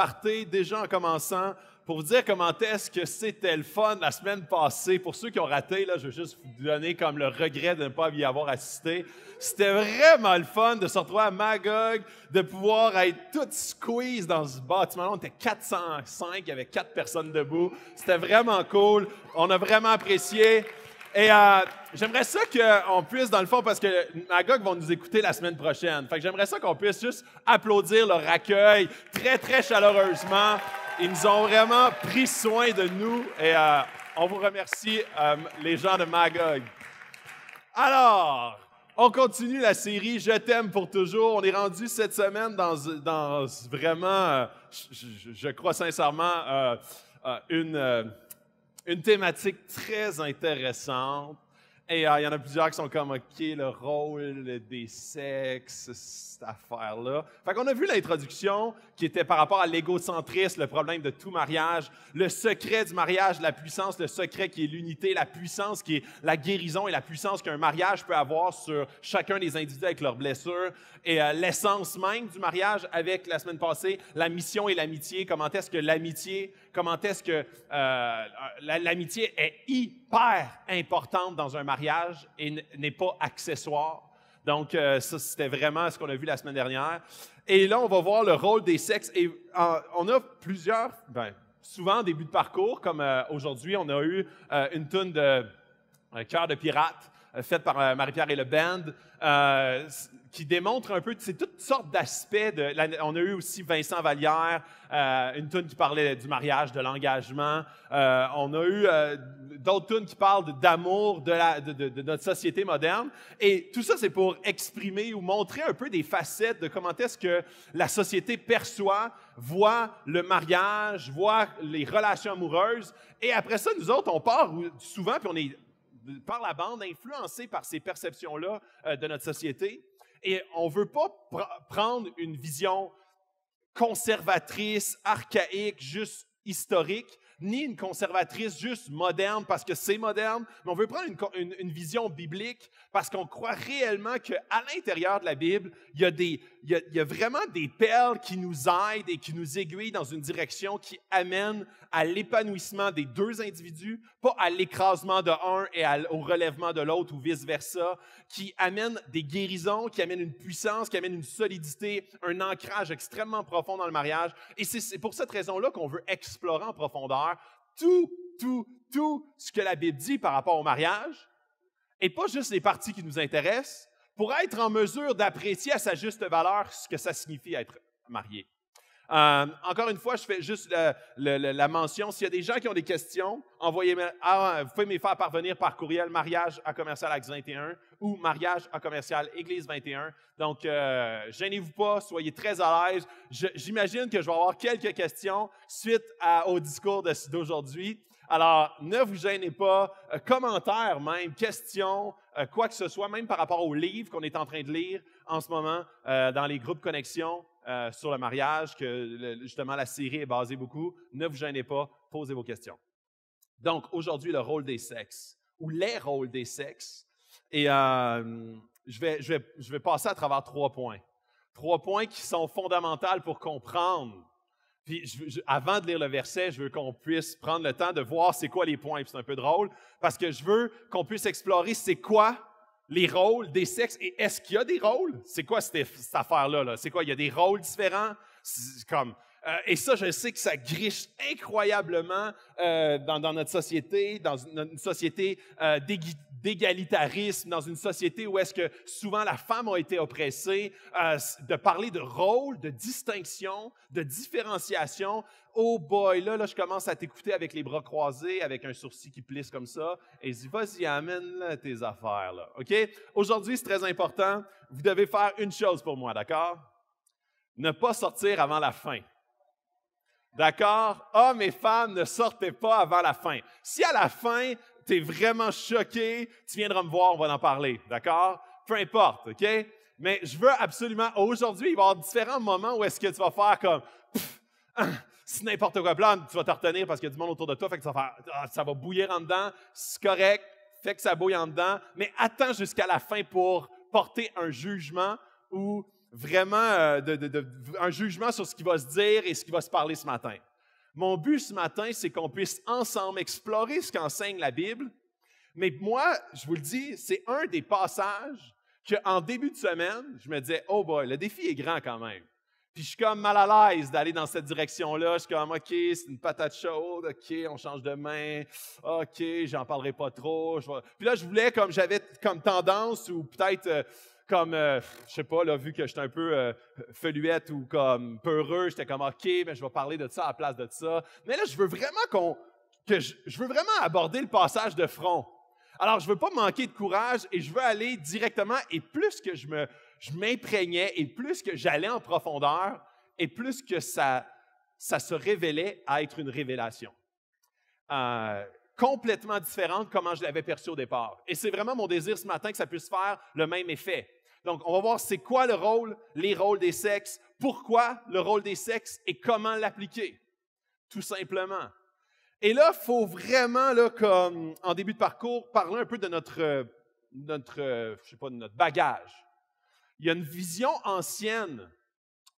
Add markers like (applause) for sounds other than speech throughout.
partez déjà en commençant pour vous dire comment est-ce que c'était le fun la semaine passée. Pour ceux qui ont raté, là, je veux juste vous donner comme le regret de ne pas y avoir assisté. C'était vraiment le fun de se retrouver à Magog, de pouvoir être tout squeeze dans ce bâtiment. On était 405, il y avait quatre personnes debout. C'était vraiment cool. On a vraiment apprécié. Et euh, j'aimerais ça qu'on puisse, dans le fond, parce que Magog vont nous écouter la semaine prochaine. Fait que j'aimerais ça qu'on puisse juste applaudir leur accueil très, très chaleureusement. Ils nous ont vraiment pris soin de nous et euh, on vous remercie, euh, les gens de Magog. Alors, on continue la série Je t'aime pour toujours. On est rendu cette semaine dans, vraiment, je, crois sincèrement, une une thématique très intéressante. Et euh, il y en a plusieurs qui sont comme, OK, le rôle des sexes, cette affaire-là. Fait qu'on a vu l'introduction qui était par rapport à l'égocentrisme, le problème de tout mariage, le secret du mariage, la puissance, le secret qui est l'unité, la puissance qui est la guérison et la puissance qu'un mariage peut avoir sur chacun des individus avec leurs blessures et euh, l'essence même du mariage avec la semaine passée, la mission et l'amitié, comment est-ce que l'amitié, comment est-ce que euh, euh, l'amitié est hyper importante dans un mariage et n'est pas accessoire donc, euh, ça, c'était vraiment ce qu'on a vu la semaine dernière. Et là, on va voir le rôle des sexes. Et on a plusieurs, ben, souvent, début de parcours, comme euh, aujourd'hui, on a eu euh, une toune de Cœur de pirate faite par Marie-Pierre et le band qui démontre un peu, c'est toutes sortes d'aspects. De, on a eu aussi Vincent Vallière, euh, une tune qui parlait du mariage, de l'engagement. Euh, on a eu euh, d'autres tunes qui parlent d'amour de, de, notre société moderne. Et tout ça, c'est pour exprimer ou montrer un peu des facettes de comment est-ce que la société perçoit, voit le mariage, voit les relations amoureuses. Et après ça, nous autres, on part souvent, puis on est par la bande influencé par ces perceptions-là de notre société et on ne veut pas prendre une vision conservatrice, archaïque, juste historique, ni une conservatrice juste moderne parce que c'est moderne, mais on veut prendre une, vision biblique parce qu'on croit réellement qu'à l'intérieur de la Bible, il y, a des, il, vraiment des perles qui nous aident et qui nous aiguillent dans une direction qui amène à l'épanouissement des deux individus, pas à l'écrasement de un et au relèvement de l'autre ou vice-versa, qui amène des guérisons, qui amène une puissance, qui amène une solidité, un ancrage extrêmement profond dans le mariage. Et c'est pour cette raison-là qu'on veut explorer en profondeur tout, tout, tout ce que la Bible dit par rapport au mariage et pas juste les parties qui nous intéressent, pour être en mesure d'apprécier à sa juste valeur ce que ça signifie être marié. Euh, encore une fois, je fais juste la, mention. S'il y a des gens qui ont des questions, envoyez ah, vous pouvez me faire parvenir par courriel mariage à commercial 21 ou mariage à commercial église 21. Donc, euh, gênez-vous pas, soyez très à l'aise. J'imagine que je vais avoir quelques questions suite au discours d'aujourd'hui. Alors, ne vous gênez pas, euh, commentaires même, questions, quoi que ce soit, même par rapport au livre qu'on est en train de lire en ce moment dans les groupes connexion. Euh, sur le mariage, que justement la série est basée beaucoup. Ne vous gênez pas, posez vos questions. Donc, aujourd'hui, le rôle des sexes, ou les rôles des sexes. Et euh, je, vais, je, vais, je vais passer à travers trois points. Trois points qui sont fondamentaux pour comprendre puis avant de lire le verset, je veux qu'on puisse prendre le temps de voir c'est quoi les points. C'est un peu drôle parce que je veux qu'on puisse explorer c'est quoi les rôles des sexes et est-ce qu'il y a des rôles? C'est quoi cette, affaire-là? -là, c'est quoi? Il y a des rôles différents? Comme, euh, et ça, je sais que ça griche incroyablement euh, dans, notre société, dans une, société euh, déguisée, d'égalitarisme, dans une société où est-ce que souvent la femme a été oppressée, euh, de parler de rôle, de distinction, de différenciation. Oh boy, là, là je commence à t'écouter avec les bras croisés, avec un sourcil qui plisse comme ça, et dis, vas-y, amène tes affaires, là, OK? Aujourd'hui, c'est très important, vous devez faire une chose pour moi, d'accord? Ne pas sortir avant la fin. D'accord? Hommes et femmes, ne sortez pas avant la fin. Si à la fin, tu vraiment choqué, tu viendras me voir, on va en parler, d'accord? Peu importe, OK? Mais je veux absolument, aujourd'hui, il va y avoir différents moments où est-ce que tu vas faire comme, ah, c'est n'importe quoi. blanc tu vas te retenir parce qu'il y a du monde autour de toi, fait que ah, ça va, bouillir en dedans, c'est correct, fait que ça bouille en dedans, mais attends jusqu'à la fin pour porter un jugement ou vraiment euh, un jugement sur ce qui va se dire et ce qui va se parler ce matin. Mon but ce matin, c'est qu'on puisse ensemble explorer ce qu'enseigne la Bible. Mais moi, je vous le dis, c'est un des passages qu'en début de semaine, je me disais, oh boy, le défi est grand quand même. Puis je suis comme mal à l'aise d'aller dans cette direction-là. Je suis comme, OK, c'est une patate chaude, OK, on change de main, OK, j'en parlerai pas trop. Puis là, je voulais, comme j'avais comme tendance, ou peut-être euh, comme, je euh, je sais pas, là, vu que j'étais un peu euh, feluette ou comme peureux, j'étais comme, OK, mais ben, je vais parler de ça à la place de ça. Mais là, je veux vraiment veux aborder le passage de front. Alors, je veux pas manquer de courage et je veux aller directement et plus que je m'imprégnais et plus que j'allais en profondeur et plus que ça, se révélait à être une révélation. Euh, complètement différente de comment je l'avais perçu au départ. Et c'est vraiment mon désir ce matin que ça puisse faire le même effet. Donc, on va voir c'est quoi le rôle, les rôles des sexes, pourquoi le rôle des sexes et comment l'appliquer, tout simplement. Et là, il faut vraiment, comme en début de parcours, parler un peu de notre, sais pas, notre bagage. Il y a une vision ancienne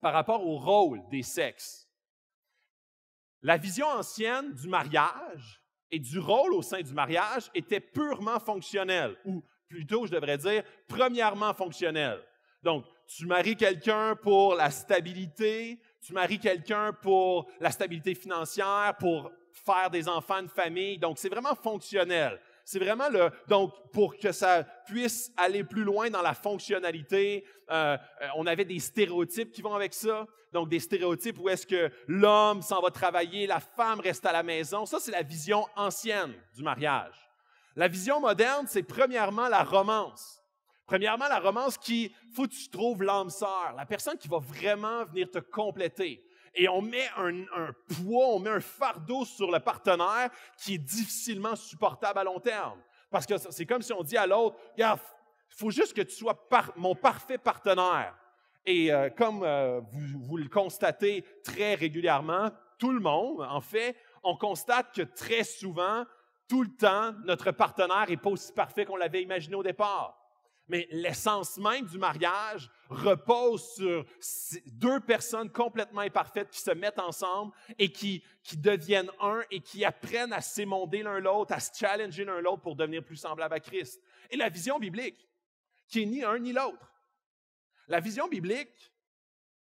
par rapport au rôle des sexes. La vision ancienne du mariage et du rôle au sein du mariage était purement fonctionnelle, ou plutôt, je devrais dire, premièrement fonctionnel. Donc, tu maries quelqu'un pour la stabilité, tu maries quelqu'un pour la stabilité financière, pour faire des enfants, une famille. Donc, c'est vraiment fonctionnel. C'est vraiment le donc pour que ça puisse aller plus loin dans la fonctionnalité. Euh, euh, on avait des stéréotypes qui vont avec ça. Donc des stéréotypes où est-ce que l'homme s'en va travailler, la femme reste à la maison. Ça c'est la vision ancienne du mariage. La vision moderne, c'est premièrement la romance. Premièrement, la romance qui, faut que tu trouves l'âme sœur, la personne qui va vraiment venir te compléter. Et on met un, poids, on met un fardeau sur le partenaire qui est difficilement supportable à long terme. Parce que c'est comme si on dit à l'autre, il faut juste que tu sois mon parfait partenaire. Et euh, comme euh, vous le constatez très régulièrement, tout le monde, en fait, on constate que très souvent, tout le temps, notre partenaire n'est pas aussi parfait qu'on l'avait imaginé au départ. Mais l'essence même du mariage repose sur deux personnes complètement imparfaites qui se mettent ensemble et qui, deviennent un et qui apprennent à s'émonder l'un l'autre, à se challenger l'un l'autre pour devenir plus semblable à Christ. Et la vision biblique, qui est ni un ni l'autre. La vision biblique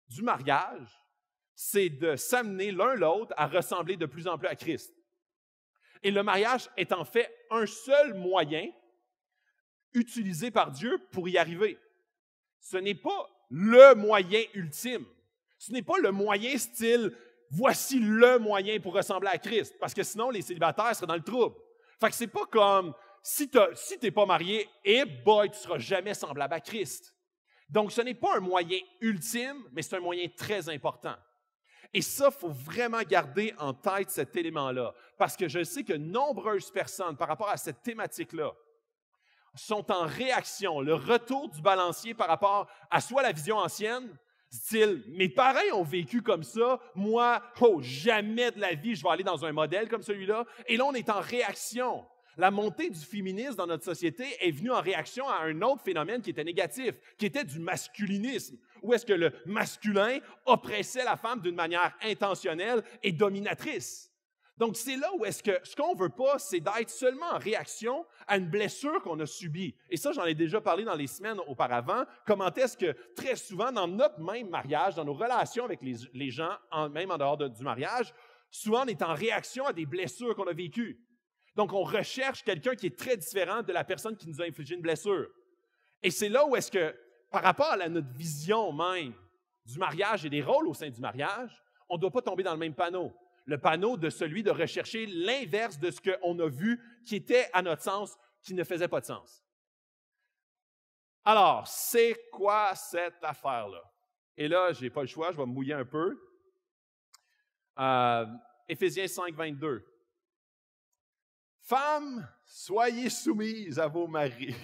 du mariage, c'est de s'amener l'un l'autre à ressembler de plus en plus à Christ. Et le mariage est en fait un seul moyen utilisé par Dieu pour y arriver. Ce n'est pas le moyen ultime. Ce n'est pas le moyen style, voici le moyen pour ressembler à Christ, parce que sinon les célibataires seraient dans le trouble. Fait que c'est pas comme si tu si t'es pas marié, et eh boy, tu seras jamais semblable à Christ. Donc ce n'est pas un moyen ultime, mais c'est un moyen très important. Et ça, il faut vraiment garder en tête cet élément-là, parce que je sais que nombreuses personnes, par rapport à cette thématique-là, sont en réaction, le retour du balancier par rapport à soit la vision ancienne, style mes parents ont vécu comme ça, moi, oh, jamais de la vie je vais aller dans un modèle comme celui-là. Et là, on est en réaction. La montée du féminisme dans notre société est venue en réaction à un autre phénomène qui était négatif, qui était du masculinisme où est-ce que le masculin oppressait la femme d'une manière intentionnelle et dominatrice. Donc, c'est là où est-ce que ce qu'on veut pas, c'est d'être seulement en réaction à une blessure qu'on a subie. Et ça, j'en ai déjà parlé dans les semaines auparavant. Comment est-ce que très souvent, dans notre même mariage, dans nos relations avec les, gens, même en dehors du mariage, souvent on est en réaction à des blessures qu'on a vécues. Donc, on recherche quelqu'un qui est très différent de la personne qui nous a infligé une blessure. Et c'est là où est-ce que par rapport à notre vision même du mariage et des rôles au sein du mariage, on ne doit pas tomber dans le même panneau. Le panneau de celui de rechercher l'inverse de ce qu'on a vu qui était à notre sens, qui ne faisait pas de sens. Alors, c'est quoi cette affaire-là? Et là, je n'ai pas le choix, je vais me mouiller un peu. Euh, Éphésiens 5, 22. Femmes, soyez soumises à vos maris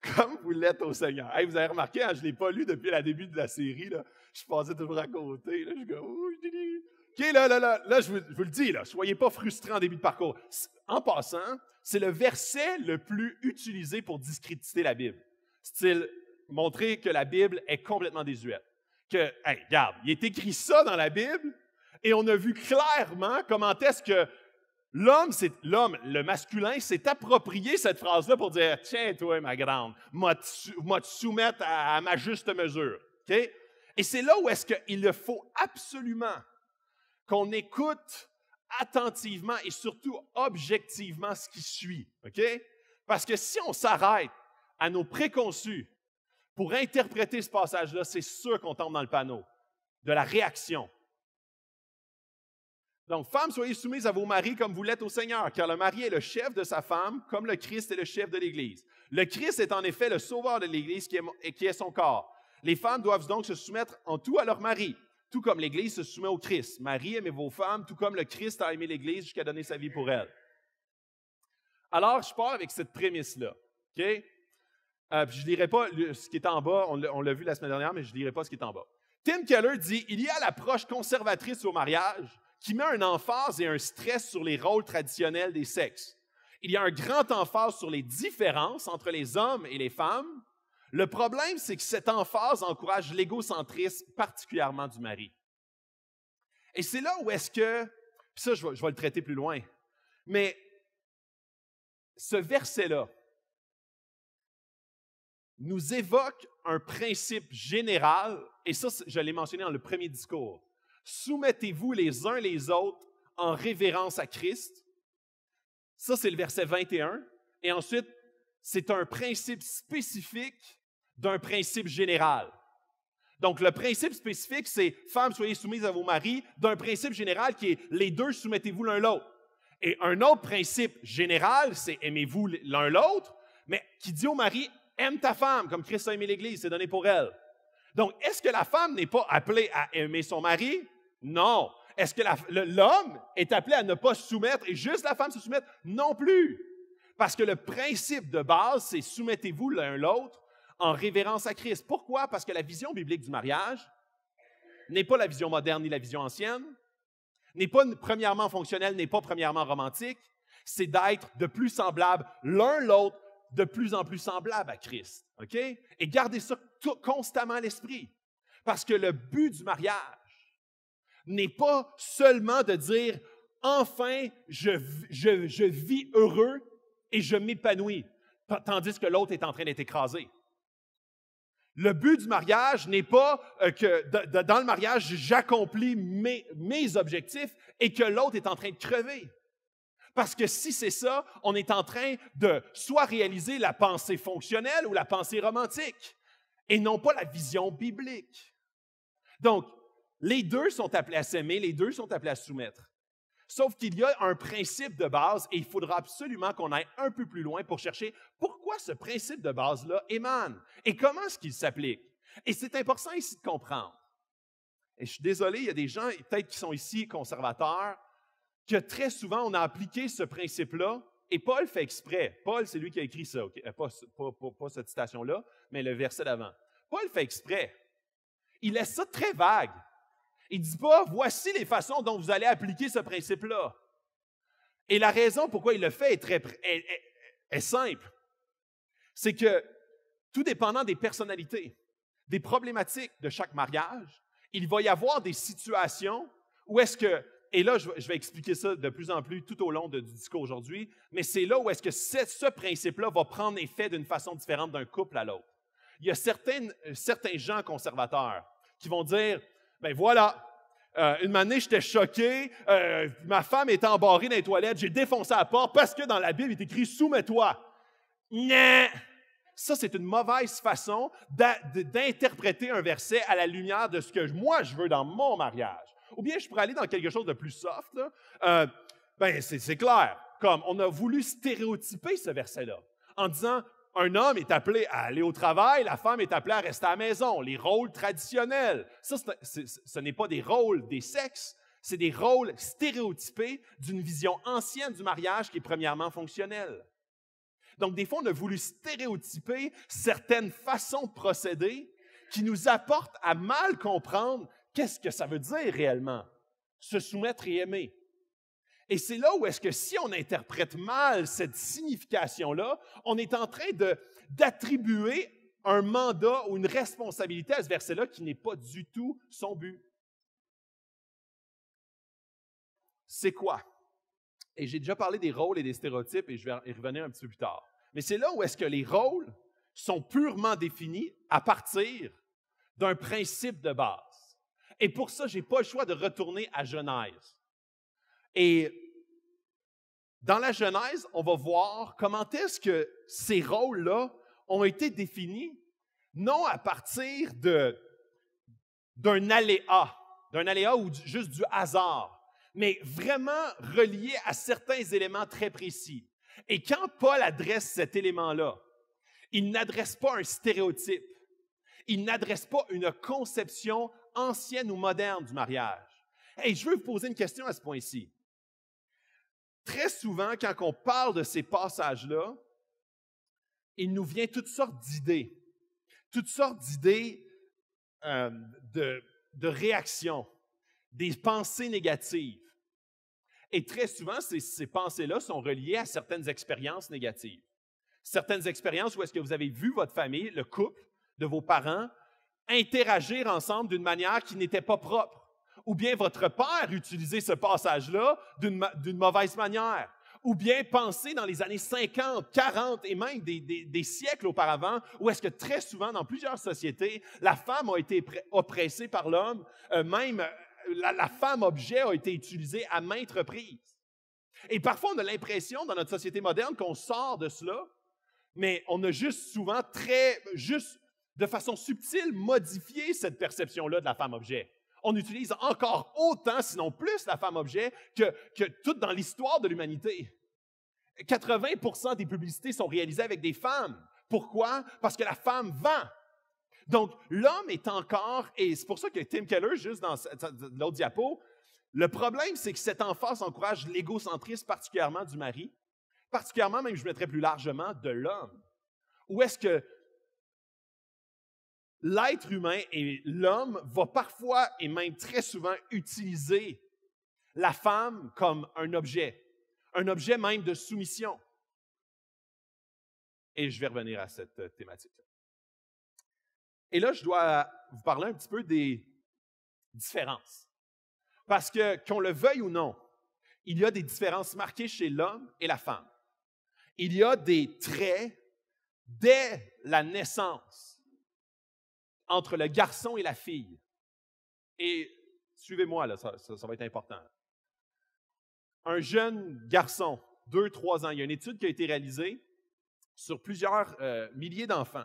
comme vous l'êtes au Seigneur. vous avez remarqué, hein, je ne l'ai pas lu depuis le début de la série. Là. Je passais toujours à côté. Là, je dis, oh, OK, là, là, là, là je, vous, le dis, là, soyez pas frustrés en début de parcours. En passant, c'est le verset le plus utilisé pour discréditer la Bible. C'est-à-dire, montrer que la Bible est complètement désuète. Que, regarde, il est écrit ça dans la Bible, et on a vu clairement comment est-ce que L'homme, c'est l'homme, le masculin, s'est approprié cette phrase-là pour dire Tiens, toi, ma grande, moi te soumettre à, ma juste mesure. Et c'est là où est-ce qu'il faut absolument qu'on écoute attentivement et surtout objectivement ce qui suit. Parce que si on s'arrête à nos préconçus pour interpréter ce passage-là, c'est sûr qu'on tombe dans le panneau de la réaction. Donc, femmes, soyez soumises à vos maris comme vous l'êtes au Seigneur, car le mari est le chef de sa femme, comme le Christ est le chef de l'Église. Le Christ est en effet le sauveur de l'Église qui est, son corps. Les femmes doivent donc se soumettre en tout à leur mari, tout comme l'Église se soumet au Christ. Marie, aimez vos femmes, tout comme le Christ a aimé l'Église jusqu'à donner sa vie pour elle. Alors, je pars avec cette prémisse-là. OK? Euh, je ne dirai pas ce qui est en bas, on l'a vu la semaine dernière, mais je ne dirai pas ce qui est en bas. Tim Keller dit Il y a l'approche conservatrice au mariage qui met un emphase et un stress sur les rôles traditionnels des sexes. Il y a un grand emphase sur les différences entre les hommes et les femmes. Le problème, c'est que cette emphase encourage l'égocentrisme particulièrement du mari. Et c'est là où est-ce que, puis ça, je vais, je vais le traiter plus loin, mais ce verset-là nous évoque un principe général, et ça, je l'ai mentionné dans le premier discours, Soumettez-vous les uns les autres en révérence à Christ. Ça, c'est le verset 21. Et ensuite, c'est un principe spécifique d'un principe général. Donc, le principe spécifique, c'est Femmes, soyez soumises à vos maris, d'un principe général qui est les deux, soumettez-vous l'un l'autre. Et un autre principe général, c'est aimez-vous l'un l'autre, mais qui dit au mari, aime ta femme, comme Christ a aimé l'Église, c'est donné pour elle. Donc, est-ce que la femme n'est pas appelée à aimer son mari? Non. Est-ce que l'homme est appelé à ne pas se soumettre et juste la femme se soumettre? Non plus. Parce que le principe de base, c'est soumettez-vous l'un l'autre en révérence à Christ. Pourquoi? Parce que la vision biblique du mariage n'est pas la vision moderne ni la vision ancienne, n'est pas premièrement fonctionnelle, n'est pas premièrement romantique, c'est d'être de plus semblable l'un l'autre, de plus en plus semblable à Christ. OK? Et gardez ça constamment à l'esprit. Parce que le but du mariage, n'est pas seulement de dire enfin je, vis heureux et je m'épanouis, tandis que l'autre est en train d'être écrasé. Le but du mariage n'est pas euh, que dans le mariage, j'accomplis mes, mes objectifs et que l'autre est en train de crever. Parce que si c'est ça, on est en train de soit réaliser la pensée fonctionnelle ou la pensée romantique, et non pas la vision biblique. Donc, les deux sont appelés à s'aimer, les deux sont appelés à se soumettre. Sauf qu'il y a un principe de base et il faudra absolument qu'on aille un peu plus loin pour chercher pourquoi ce principe de base-là émane et comment est-ce qu'il s'applique. Et c'est important ici de comprendre. Et je suis désolé, il y a des gens peut-être qui sont ici conservateurs que très souvent on a appliqué ce principe-là et Paul fait exprès. Paul, c'est lui qui a écrit ça, euh, pas cette citation-là, mais le verset d'avant. Paul fait exprès. Il laisse ça très vague il ne dit pas, voici les façons dont vous allez appliquer ce principe-là. Et la raison pourquoi il le fait est, très, est, simple. C'est que, tout dépendant des personnalités, des problématiques de chaque mariage, il va y avoir des situations où est-ce que, et là je, vais expliquer ça de plus en plus tout au long du discours aujourd'hui, mais c'est là où est-ce que ce principe-là va prendre effet d'une façon différente d'un couple à l'autre. Il y a euh, certains gens conservateurs qui vont dire, ben voilà. Euh, une année, j'étais choqué. Euh, ma femme était embarrée dans les toilettes. J'ai défoncé la porte parce que dans la Bible, il est écrit Soumets-toi. Ça, c'est une mauvaise façon d'interpréter un verset à la lumière de ce que moi je veux dans mon mariage. Ou bien je pourrais aller dans quelque chose de plus soft. Euh, ben, c'est clair. Comme on a voulu stéréotyper ce verset-là en disant un homme est appelé à aller au travail, la femme est appelée à rester à la maison. Les rôles traditionnels. Ça, ce n'est pas des rôles des sexes, c'est des rôles stéréotypés d'une vision ancienne du mariage qui est premièrement fonctionnelle. Donc, des fois, on a voulu stéréotyper certaines façons de procéder qui nous apportent à mal comprendre qu'est-ce que ça veut dire réellement, se soumettre et aimer. Et c'est là où est-ce que si on interprète mal cette signification-là, on est en train d'attribuer un mandat ou une responsabilité à ce verset-là qui n'est pas du tout son but. C'est quoi? Et j'ai déjà parlé des rôles et des stéréotypes et je vais y revenir un petit peu plus tard. Mais c'est là où est-ce que les rôles sont purement définis à partir d'un principe de base. Et pour ça, je n'ai pas le choix de retourner à Genèse. Et dans la Genèse, on va voir comment est-ce que ces rôles-là ont été définis, non à partir d'un aléa, d'un aléa ou juste du hasard, mais vraiment relié à certains éléments très précis. Et quand Paul adresse cet élément-là, il n'adresse pas un stéréotype, il n'adresse pas une conception ancienne ou moderne du mariage. Et je veux vous poser une question à ce point-ci très souvent, quand on parle de ces passages-là, il nous vient toutes sortes d'idées, toutes sortes d'idées euh, de, réactions, des pensées négatives. Et très souvent, ces, ces pensées-là sont reliées à certaines expériences négatives. Certaines expériences où est-ce que vous avez vu votre famille, le couple de vos parents, interagir ensemble d'une manière qui n'était pas propre ou bien votre père utilisait ce passage-là d'une mauvaise manière, ou bien penser dans les années 50, 40 et même des, siècles auparavant, où est-ce que très souvent, dans plusieurs sociétés, la femme a été oppressée par l'homme, euh, même euh, la, femme objet a été utilisée à maintes reprises. Et parfois, on a l'impression dans notre société moderne qu'on sort de cela, mais on a juste souvent très, juste de façon subtile, modifié cette perception-là de la femme objet. On utilise encore autant, sinon plus, la femme objet que, que tout dans l'histoire de l'humanité. 80 des publicités sont réalisées avec des femmes. Pourquoi? Parce que la femme vend. Donc, l'homme est encore, et c'est pour ça que Tim Keller, juste dans l'autre diapo, le problème, c'est que cette enfance encourage l'égocentrisme particulièrement du mari, particulièrement, même je mettrais plus largement, de l'homme. Où est-ce que l'être humain et l'homme vont parfois et même très souvent utiliser la femme comme un objet, un objet même de soumission. Et je vais revenir à cette euh, thématique-là. Et là, je dois vous parler un petit peu des différences. Parce que, qu'on le veuille ou non, il y a des différences marquées chez l'homme et la femme. Il y a des traits dès la naissance entre le garçon et la fille. Et suivez-moi, là, ça, va être important. Un jeune garçon, deux, 3 ans, il y a une étude qui a été réalisée sur plusieurs euh, milliers d'enfants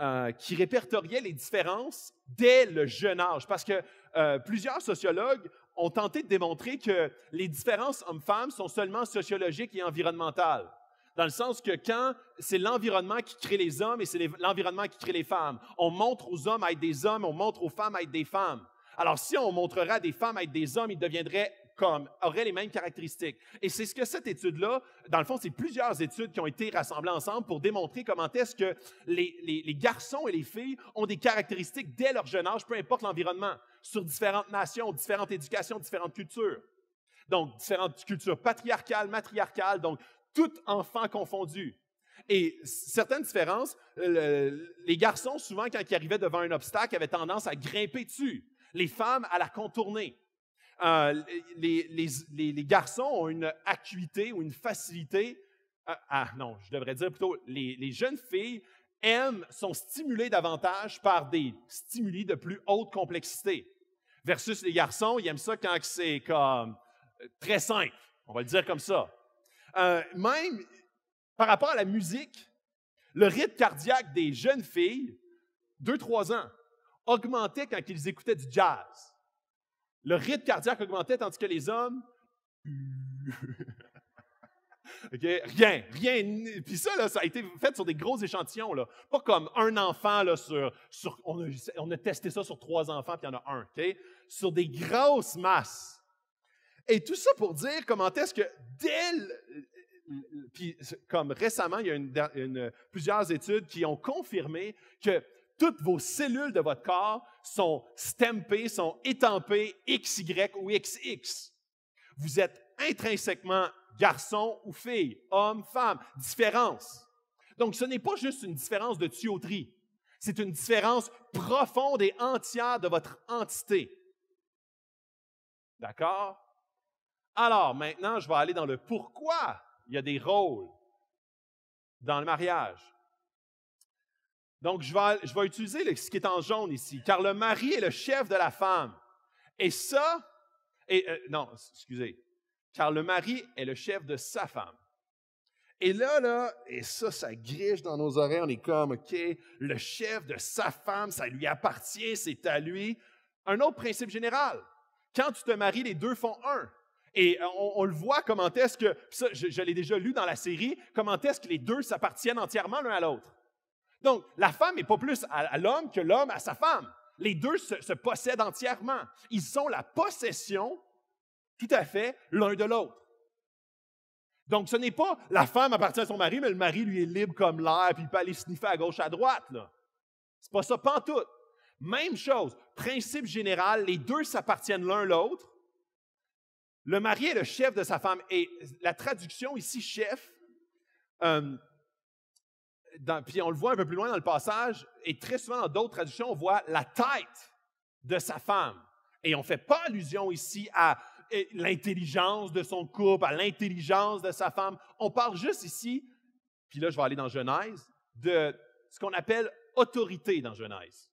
euh, qui répertoriait les différences dès le jeune âge. Parce que euh, plusieurs sociologues ont tenté de démontrer que les différences hommes-femmes sont seulement sociologiques et environnementales dans le sens que quand c'est l'environnement qui crée les hommes et c'est l'environnement qui crée les femmes, on montre aux hommes à être des hommes, on montre aux femmes à être des femmes. Alors si on montrerait des femmes à être des hommes, ils deviendraient comme, auraient les mêmes caractéristiques. Et c'est ce que cette étude-là, dans le fond, c'est plusieurs études qui ont été rassemblées ensemble pour démontrer comment est-ce que les, les garçons et les filles ont des caractéristiques dès leur jeune âge, peu importe l'environnement, sur différentes nations, différentes éducations, différentes cultures donc différentes cultures patriarcales, matriarcales, donc tout enfant confondu. Et certaines différences, les garçons, souvent, quand ils arrivaient devant un obstacle, avaient tendance à grimper dessus. Les femmes, à la contourner. Euh, les, garçons ont une acuité ou une facilité. Euh, ah non, je devrais dire plutôt, les, jeunes filles aiment, sont stimulées davantage par des stimuli de plus haute complexité. Versus les garçons, ils aiment ça quand c'est comme euh, très simple. On va le dire comme ça. Euh, même par rapport à la musique, le rythme cardiaque des jeunes filles, 2-3 ans, augmentait quand ils écoutaient du jazz. Le rythme cardiaque augmentait tandis que les hommes... (laughs) Rien, rien. Puis ça, ça a été fait sur des gros échantillons. Là. Pas comme un enfant sur. on, a, testé ça sur trois enfants, puis il y en a un. Sur des grosses masses. Et tout ça pour dire comment est-ce que dès comme récemment, il y a plusieurs études qui ont confirmé que toutes vos cellules de votre corps sont stampées, sont étampées XY ou XX. Vous êtes intrinsèquement garçon ou fille, homme, femme, différence. Donc ce n'est pas juste une différence de tuyauterie, c'est une différence profonde et entière de votre entité. D'accord? Alors maintenant, je vais aller dans le pourquoi il y a des rôles dans le mariage. Donc, je vais, utiliser ce qui est en jaune ici, car le mari est le chef de la femme. Et ça, et, euh, non, excusez, car le mari est le chef de sa femme. Et là, là, et ça, ça griche dans nos oreilles, on est comme, OK, le chef de sa femme, ça lui appartient, c'est à lui. Un autre principe général, quand tu te maries, les deux font un. Et euh, on, le voit comment est-ce que, ça, je, l'ai déjà lu dans la série, comment est-ce que les deux s'appartiennent entièrement l'un à l'autre. Donc, la femme n'est pas plus à, l'homme que l'homme à sa femme. Les deux se, possèdent entièrement. Ils sont la possession tout à fait l'un de l'autre. Donc, ce n'est pas la femme appartient à son mari, mais le mari lui est libre comme l'air, puis il peut aller sniffer à gauche, à droite. Ce C'est pas ça, pas pantoute. Même chose, principe général, les deux s'appartiennent l'un à l'autre, le mari est le chef de sa femme. Et la traduction ici, chef, euh, puis on le voit un peu plus loin dans le passage, et très souvent dans d'autres traductions, on voit la tête de sa femme. Et on ne fait pas allusion ici à eh, l'intelligence de son couple, à l'intelligence de sa femme. On parle juste ici, puis là je vais aller dans Genèse, de ce qu'on appelle autorité dans Genèse.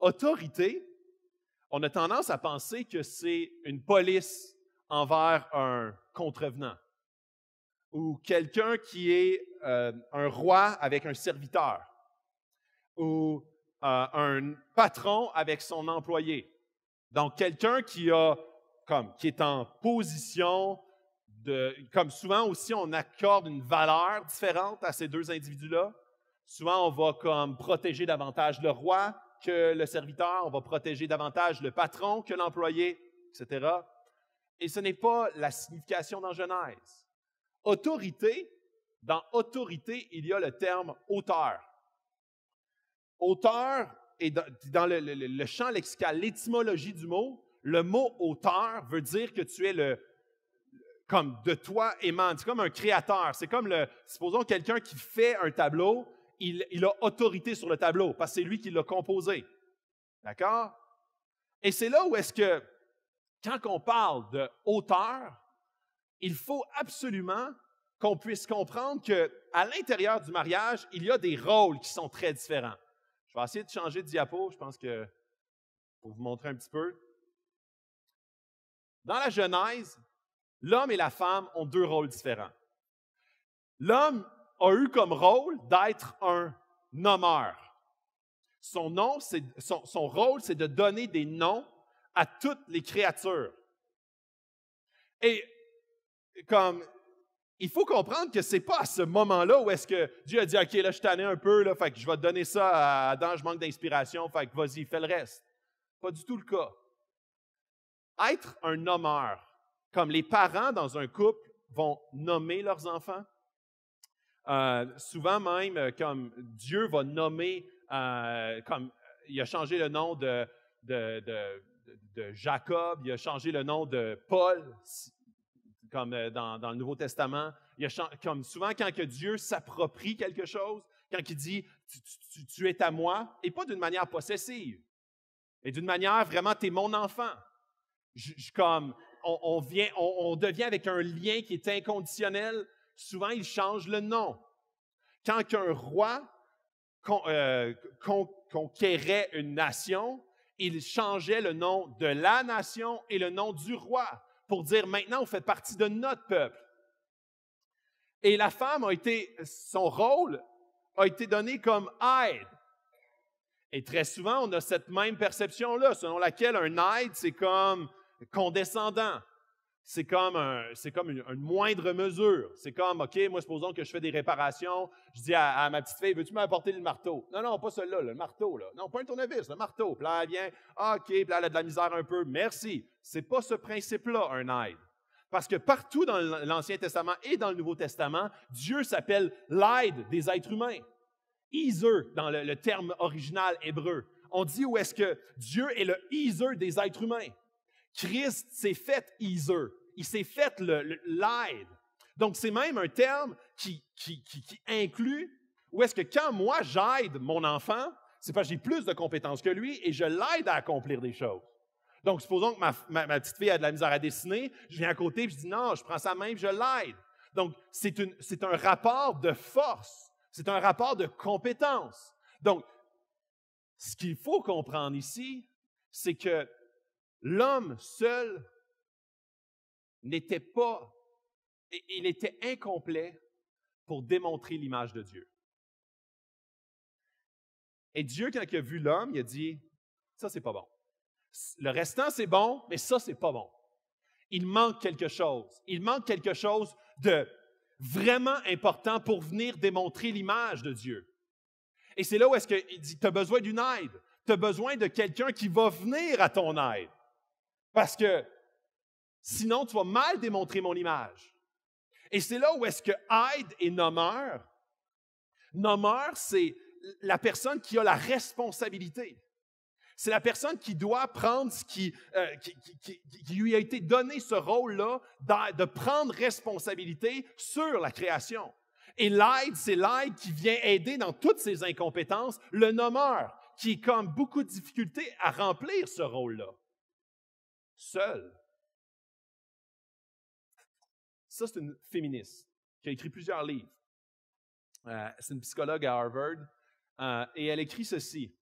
Autorité, on a tendance à penser que c'est une police envers un contrevenant ou quelqu'un qui est euh, un roi avec un serviteur ou euh, un patron avec son employé. Donc quelqu'un qui a comme qui est en position de comme souvent aussi on accorde une valeur différente à ces deux individus-là. Souvent on va comme protéger davantage le roi, que le serviteur, on va protéger davantage le patron que l'employé, etc. Et ce n'est pas la signification dans Genèse. Autorité, dans autorité, il y a le terme auteur. Auteur, et dans, le, champ lexical, l'étymologie du mot, le mot auteur veut dire que tu es le comme de toi aimant. c'est comme un créateur, c'est comme le supposons quelqu'un qui fait un tableau, il, a autorité sur le tableau, parce que c'est lui qui l'a composé. D'accord? Et c'est là où est-ce que, quand on parle de hauteur, il faut absolument qu'on puisse comprendre que à l'intérieur du mariage, il y a des rôles qui sont très différents. Je vais essayer de changer de diapo, je pense que pour vous montrer un petit peu. Dans la Genèse, l'homme et la femme ont deux rôles différents. L'homme a eu comme rôle d'être un nommeur. Son, nom, son, rôle, c'est de donner des noms à toutes les créatures. Et comme il faut comprendre que ce n'est pas à ce moment-là où est-ce que Dieu a dit OK, là je t'en un peu là, fait je vais te donner ça à Adam, je manque d'inspiration, fait vas-y, fais le reste. Pas du tout le cas. Être un nommeur, comme les parents dans un couple vont nommer leurs enfants, euh, souvent même, euh, comme Dieu va nommer, euh, comme il a changé le nom de, de, Jacob, il a changé le nom de Paul, comme dans, le Nouveau Testament. comme souvent, quand Dieu s'approprie quelque chose, quand il dit tu, es à moi, et pas d'une manière possessive, et d'une manière vraiment, tu es mon enfant. comme on, vient, on, devient avec un lien qui est inconditionnel, souvent il change le nom. Quand un roi euh, conquérait une nation, il changeait le nom de la nation et le nom du roi pour dire maintenant vous faites partie de notre peuple. Et la femme a été, son rôle a été donné comme aide. Et très souvent, on a cette même perception-là, selon laquelle un aide, c'est comme condescendant c'est comme, une, moindre mesure. C'est comme, OK, moi, supposons que je fais des réparations, je dis à, ma petite fille, veux-tu m'apporter le marteau? Non, non, pas celui-là, le marteau, là. Non, pas un tournevis, le marteau. Puis là, elle vient, OK, puis elle a de la misère un peu, merci. C'est pas ce principe-là, un aide. Parce que partout dans l'Ancien Testament et dans le Nouveau Testament, Dieu s'appelle l'aide des êtres humains. Iseux, dans le, terme original hébreu. On dit où est-ce que Dieu est le iseux des êtres humains. Christ s'est fait iseux il s'est fait l'aide. Donc, c'est même un terme qui, inclut où est-ce que quand moi j'aide mon enfant, c'est pas que j'ai plus de compétences que lui et je l'aide à accomplir des choses. Donc, supposons que ma, ma, petite fille a de la misère à dessiner, je viens à côté et je dis non, je prends sa main je l'aide. Donc, c'est un rapport de force, c'est un rapport de compétence. Donc, ce qu'il faut comprendre ici, c'est que l'homme seul n'était pas, il était incomplet pour démontrer l'image de Dieu. Et Dieu, quand il a vu l'homme, il a dit, ça, c'est pas bon. Le restant, c'est bon, mais ça, c'est pas bon. Il manque quelque chose. Il manque quelque chose de vraiment important pour venir démontrer l'image de Dieu. Et c'est là où est-ce qu'il dit, tu as besoin d'une aide. Tu as besoin de quelqu'un qui va venir à ton aide. Parce que Sinon, tu vas mal démontrer mon image. Et c'est là où est-ce que aide et nommeur, nommeur, c'est la personne qui a la responsabilité. C'est la personne qui doit prendre ce qui, euh, lui a été donné ce rôle-là de prendre responsabilité sur la création. Et l'aide, c'est l'aide qui vient aider dans toutes ses incompétences le nommeur, qui est comme beaucoup de difficultés à remplir ce rôle-là. Seul. Ça, c'est une féministe qui a écrit plusieurs livres. Euh, c'est une psychologue à Harvard. Euh, et elle écrit ceci.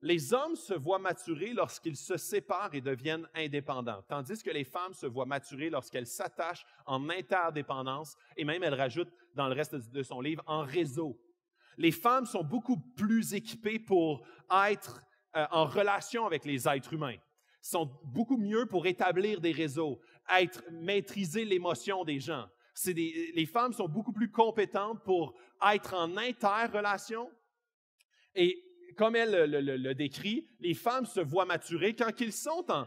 Les hommes se voient maturer lorsqu'ils se séparent et deviennent indépendants, tandis que les femmes se voient maturer lorsqu'elles s'attachent en interdépendance, et même elle rajoute dans le reste de son livre, en réseau. Les femmes sont beaucoup plus équipées pour être euh, en relation avec les êtres humains, sont beaucoup mieux pour établir des réseaux, être, maîtriser l'émotion des gens. les femmes sont beaucoup plus compétentes pour être en interrelation. Et comme elle le, décrit, les femmes se voient maturer quand ils sont en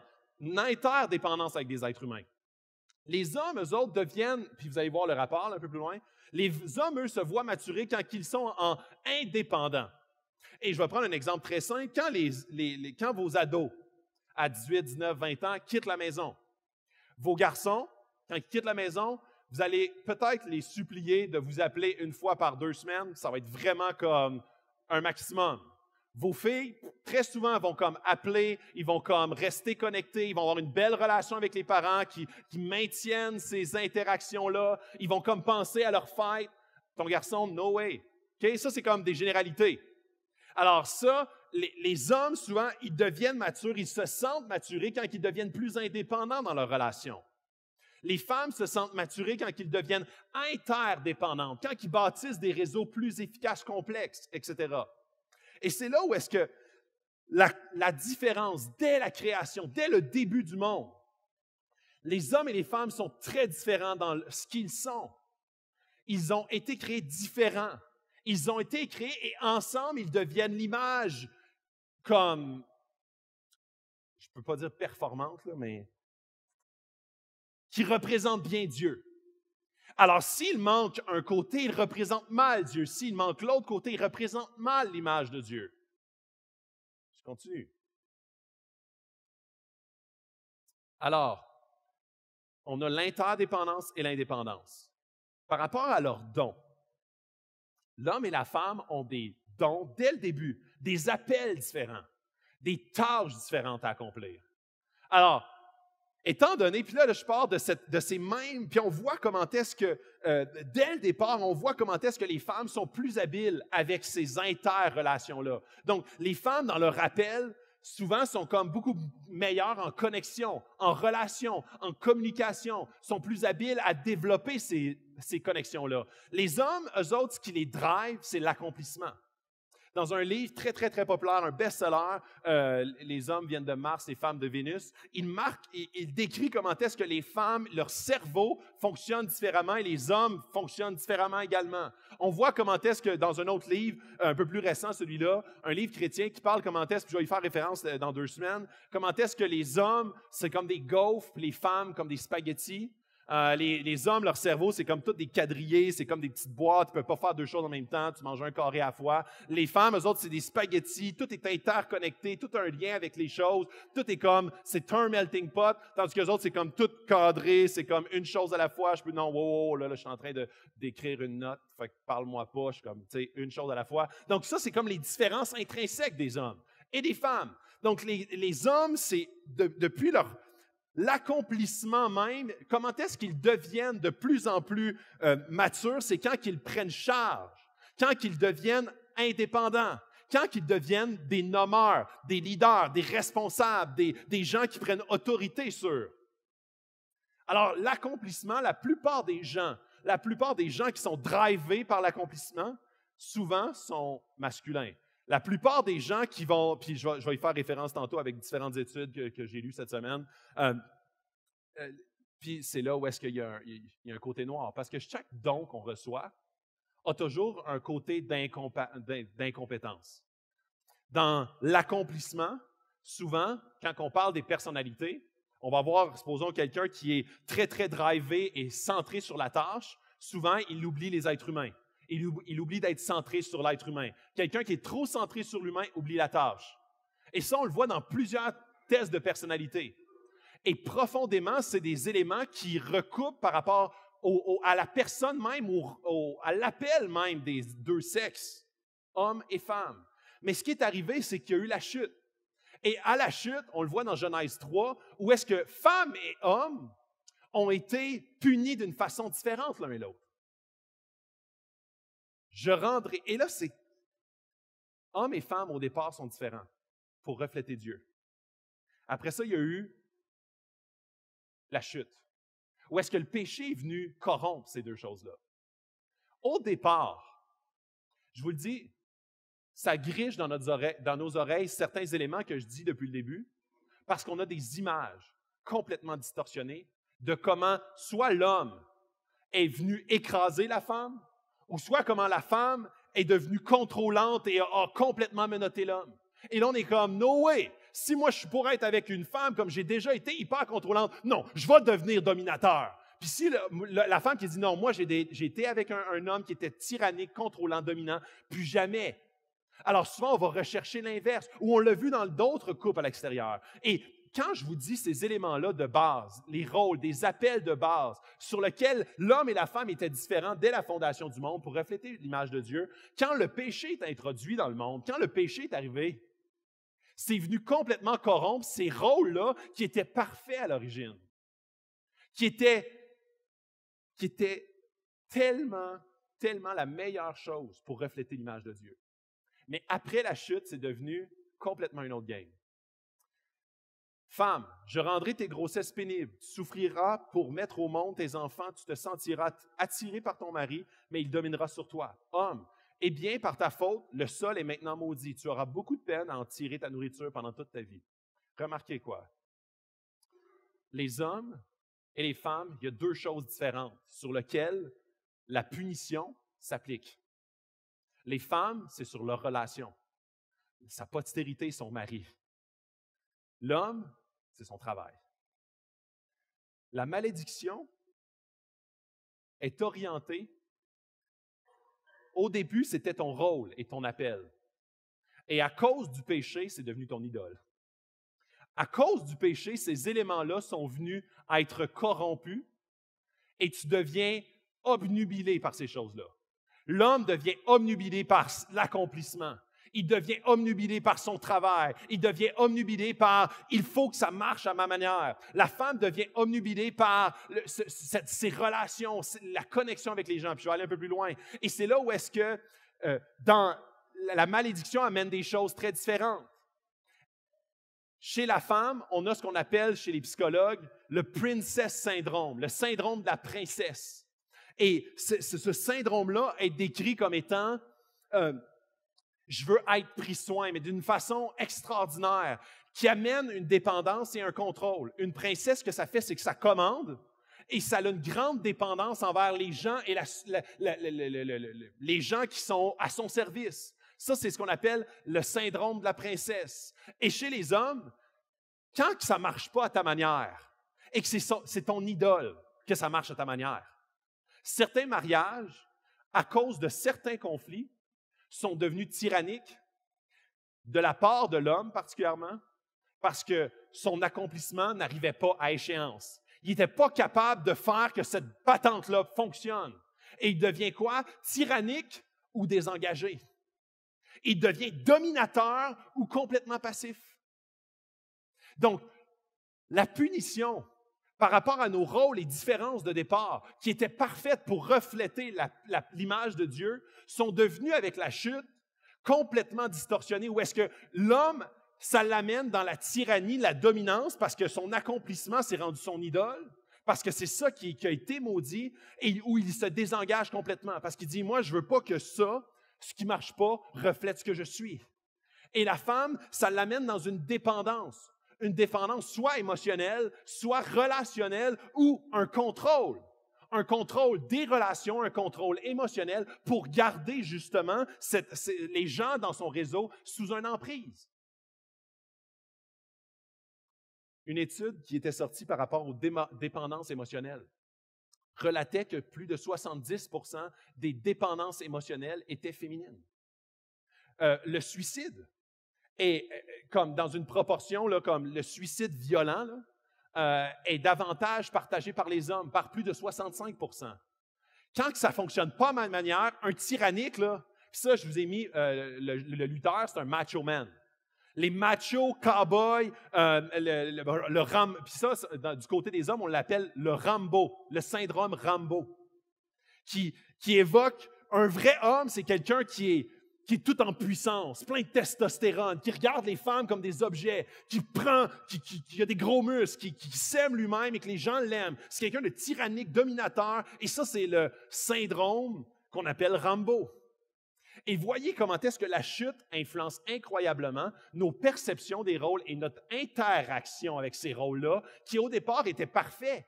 interdépendance avec des êtres humains. Les hommes, eux autres, deviennent, puis vous allez voir le rapport un peu plus loin, les hommes, eux, se voient maturer quand ils sont en indépendants. Et je vais prendre un exemple très simple. Quand, quand vos ados à 18, 19, 20 ans quittent la maison, vos garçons, quand ils quittent la maison, vous allez peut-être les supplier de vous appeler une fois par deux semaines. Ça va être vraiment comme un maximum. Vos filles, très souvent, vont comme appeler, ils vont comme rester connectés, ils vont avoir une belle relation avec les parents qui, maintiennent ces interactions-là. Ils vont comme penser à leur fête. Ton garçon, no way. Ça, c'est comme des généralités. Alors ça, les, hommes, souvent, ils deviennent matures, ils se sentent maturés quand ils deviennent plus indépendants dans leur relation. Les femmes se sentent maturées quand ils deviennent interdépendantes, quand ils bâtissent des réseaux plus efficaces, complexes, etc. Et c'est là où est-ce que la différence, dès la création, dès le début du monde, les hommes et les femmes sont très différents dans ce qu'ils sont. Ils ont été créés différents. Ils ont été créés et ensemble, ils deviennent l'image comme, je ne peux pas dire performante, mais qui représente bien Dieu. Alors, s'il manque un côté, il représente mal Dieu. S'il manque l'autre côté, il représente mal l'image de Dieu. Je continue. Alors, on a l'interdépendance et l'indépendance. Par rapport à leurs dons, l'homme et la femme ont des dons dès le début des appels différents, des tâches différentes à accomplir. Alors, étant donné, puis là, je pars de, ces mêmes, puis on voit comment est-ce que, euh, dès le départ, on voit comment est-ce que les femmes sont plus habiles avec ces interrelations-là. Donc, les femmes, dans leur appel, souvent sont comme beaucoup meilleures en connexion, en relation, en communication, sont plus habiles à développer ces, ces connexions-là. Les hommes, eux autres, ce qui les drive, c'est l'accomplissement dans un livre très, très, très populaire, un best-seller, euh, Les hommes viennent de Mars, les femmes de Vénus. Il marque, il, décrit comment est-ce que les femmes, leur cerveau fonctionne différemment et les hommes fonctionnent différemment également. On voit comment est-ce que dans un autre livre, un peu plus récent, celui-là, un livre chrétien qui parle comment est-ce, je vais y faire référence euh, dans deux semaines, comment est-ce que les hommes, c'est comme des gaufres, les femmes comme des spaghettis. Euh, les, hommes, leur cerveau, c'est comme tous des quadrillés, c'est comme des petites boîtes, tu peux pas faire deux choses en même temps, tu manges un carré à la fois. Les femmes, eux autres, c'est des spaghettis, tout est interconnecté, tout a un lien avec les choses, tout est comme, c'est un melting pot, tandis que les autres, c'est comme tout cadré, c'est comme une chose à la fois, je peux, non, wow, là, je suis en train de, d'écrire une note, fait parle-moi pas, je suis comme, tu sais, une chose à la fois. Donc ça, c'est comme les différences intrinsèques des hommes et des femmes. Donc les, hommes, c'est, depuis leur l'accomplissement même, comment est-ce qu'ils deviennent de plus en plus euh, matures, c'est quand qu'ils prennent charge, quand qu'ils deviennent indépendants, quand qu'ils deviennent des nommeurs, des leaders, des responsables, des, des gens qui prennent autorité sur. Alors, l'accomplissement, la plupart des gens, la plupart des gens qui sont drivés par l'accomplissement, souvent sont masculins. La plupart des gens qui vont, puis je vais, y faire référence tantôt avec différentes études que, j'ai lues cette semaine, euh, euh, puis c'est là où est-ce qu'il y, a un côté noir. Parce que chaque don qu'on reçoit a toujours un côté d'incompétence. Dans l'accomplissement, souvent, quand on parle des personnalités, on va voir, supposons, quelqu'un qui est très, très drivé et centré sur la tâche. Souvent, il oublie les êtres humains il, oublie d'être centré sur l'être humain. Quelqu'un qui est trop centré sur l'humain oublie la tâche. Et ça, on le voit dans plusieurs tests de personnalité. Et profondément, c'est des éléments qui recoupent par rapport à la personne même, à l'appel même des deux sexes, homme et femme. Mais ce qui est arrivé, c'est qu'il y a eu la chute. Et à la chute, on le voit dans Genèse 3, où est-ce que femme et homme ont été punis d'une façon différente l'un et l'autre. Je rendrai. Et là, c'est. Hommes et femmes, au départ, sont différents pour refléter Dieu. Après ça, il y a eu la chute. Où est-ce que le péché est venu corrompre ces deux choses-là? Au départ, je vous le dis, ça grige dans, dans nos oreilles certains éléments que je dis depuis le début, parce qu'on a des images complètement distorsionnées de comment soit l'homme est venu écraser la femme, ou soit comment la femme est devenue contrôlante et a, complètement menotté l'homme. Et là, on est comme, no way, si moi je pourrais être avec une femme comme j'ai déjà été hyper contrôlante, non, je vais devenir dominateur. Puis si la femme qui dit, non, moi j'ai été avec un, homme qui était tyrannique, contrôlant, dominant, plus jamais, alors souvent, on va rechercher l'inverse, ou on l'a vu dans d'autres couples à l'extérieur. Et quand je vous dis ces éléments-là de base, les rôles, des appels de base, sur lesquels l'homme et la femme étaient différents dès la fondation du monde pour refléter l'image de Dieu, quand le péché est introduit dans le monde, quand le péché est arrivé, c'est venu complètement corrompre ces rôles-là qui étaient parfaits à l'origine, qui étaient, qui étaient tellement, tellement la meilleure chose pour refléter l'image de Dieu. Mais après la chute, c'est devenu complètement une autre game. Femme, je rendrai tes grossesses pénibles. Tu souffriras pour mettre au monde tes enfants. Tu te sentiras attiré par ton mari, mais il dominera sur toi. Homme, eh bien, par ta faute, le sol est maintenant maudit. Tu auras beaucoup de peine à en tirer ta nourriture pendant toute ta vie. Remarquez quoi? Les hommes et les femmes, il y a deux choses différentes sur lesquelles la punition s'applique. Les femmes, c'est sur leur relation, sa postérité, son mari. L'homme, c'est son travail. La malédiction est orientée. Au début, c'était ton rôle et ton appel. Et à cause du péché, c'est devenu ton idole. À cause du péché, ces éléments-là sont venus à être corrompus et tu deviens obnubilé par ces choses-là. L'homme devient obnubilé par l'accomplissement, il devient omnubilé par son travail. Il devient omnubilé par il faut que ça marche à ma manière. La femme devient omnubilée par ses relations, la connexion avec les gens. Puis je vais aller un peu plus loin. Et c'est là où est-ce que euh, dans la, malédiction amène des choses très différentes. Chez la femme, on a ce qu'on appelle chez les psychologues le princess syndrome, le syndrome de la princesse. Et ce, syndrome-là est décrit comme étant euh, je veux être pris soin, mais d'une façon extraordinaire, qui amène une dépendance et un contrôle. Une princesse, ce que ça fait, c'est que ça commande et ça a une grande dépendance envers les gens et les gens qui sont à son service. Ça, c'est ce qu'on appelle le syndrome de la princesse. Et chez les hommes, quand ça marche pas à ta manière et que c'est ton idole que ça marche à ta manière, certains mariages, à cause de certains conflits, sont devenus tyranniques de la part de l'homme particulièrement, parce que son accomplissement n'arrivait pas à échéance. Il n'était pas capable de faire que cette patente-là fonctionne. Et il devient quoi? Tyrannique ou désengagé. Il devient dominateur ou complètement passif. Donc, la punition par rapport à nos rôles et différences de départ, qui étaient parfaites pour refléter l'image de Dieu, sont devenues avec la chute complètement distorsionnées, où est-ce que l'homme, ça l'amène dans la tyrannie, la dominance, parce que son accomplissement s'est rendu son idole, parce que c'est ça qui, qui, a été maudit, et où il se désengage complètement, parce qu'il dit, moi, je veux pas que ça, ce qui marche pas, reflète ce que je suis. Et la femme, ça l'amène dans une dépendance une dépendance soit émotionnelle, soit relationnelle ou un contrôle. Un contrôle des relations, un contrôle émotionnel pour garder justement les gens dans son réseau sous une emprise. Une étude qui était sortie par rapport aux dépendances émotionnelles relatait que plus de 70 des dépendances émotionnelles étaient féminines. Euh, le suicide et euh, comme dans une proportion, là, comme le suicide violent, euh, est davantage partagé par les hommes, par plus de 65 Quand que ça fonctionne pas de même manière, un tyrannique, là, ça, je vous ai mis, euh, le, lutteur, c'est un macho man. Les machos, cowboys, le, ram, puis ça, du côté des hommes, on l'appelle le Rambo, le syndrome Rambo, qui évoque un vrai homme, c'est quelqu'un qui est qui est tout en puissance, plein de testostérone, qui regarde les femmes comme des objets, qui prend, qui, qui, a des gros muscles, qui, qui s'aime lui-même et que les gens l'aiment. C'est quelqu'un de tyrannique, dominateur, et ça, c'est le syndrome qu'on appelle Rambo. Et voyez comment est-ce que la chute influence incroyablement nos perceptions des rôles et notre interaction avec ces rôles-là, qui au départ étaient parfaits,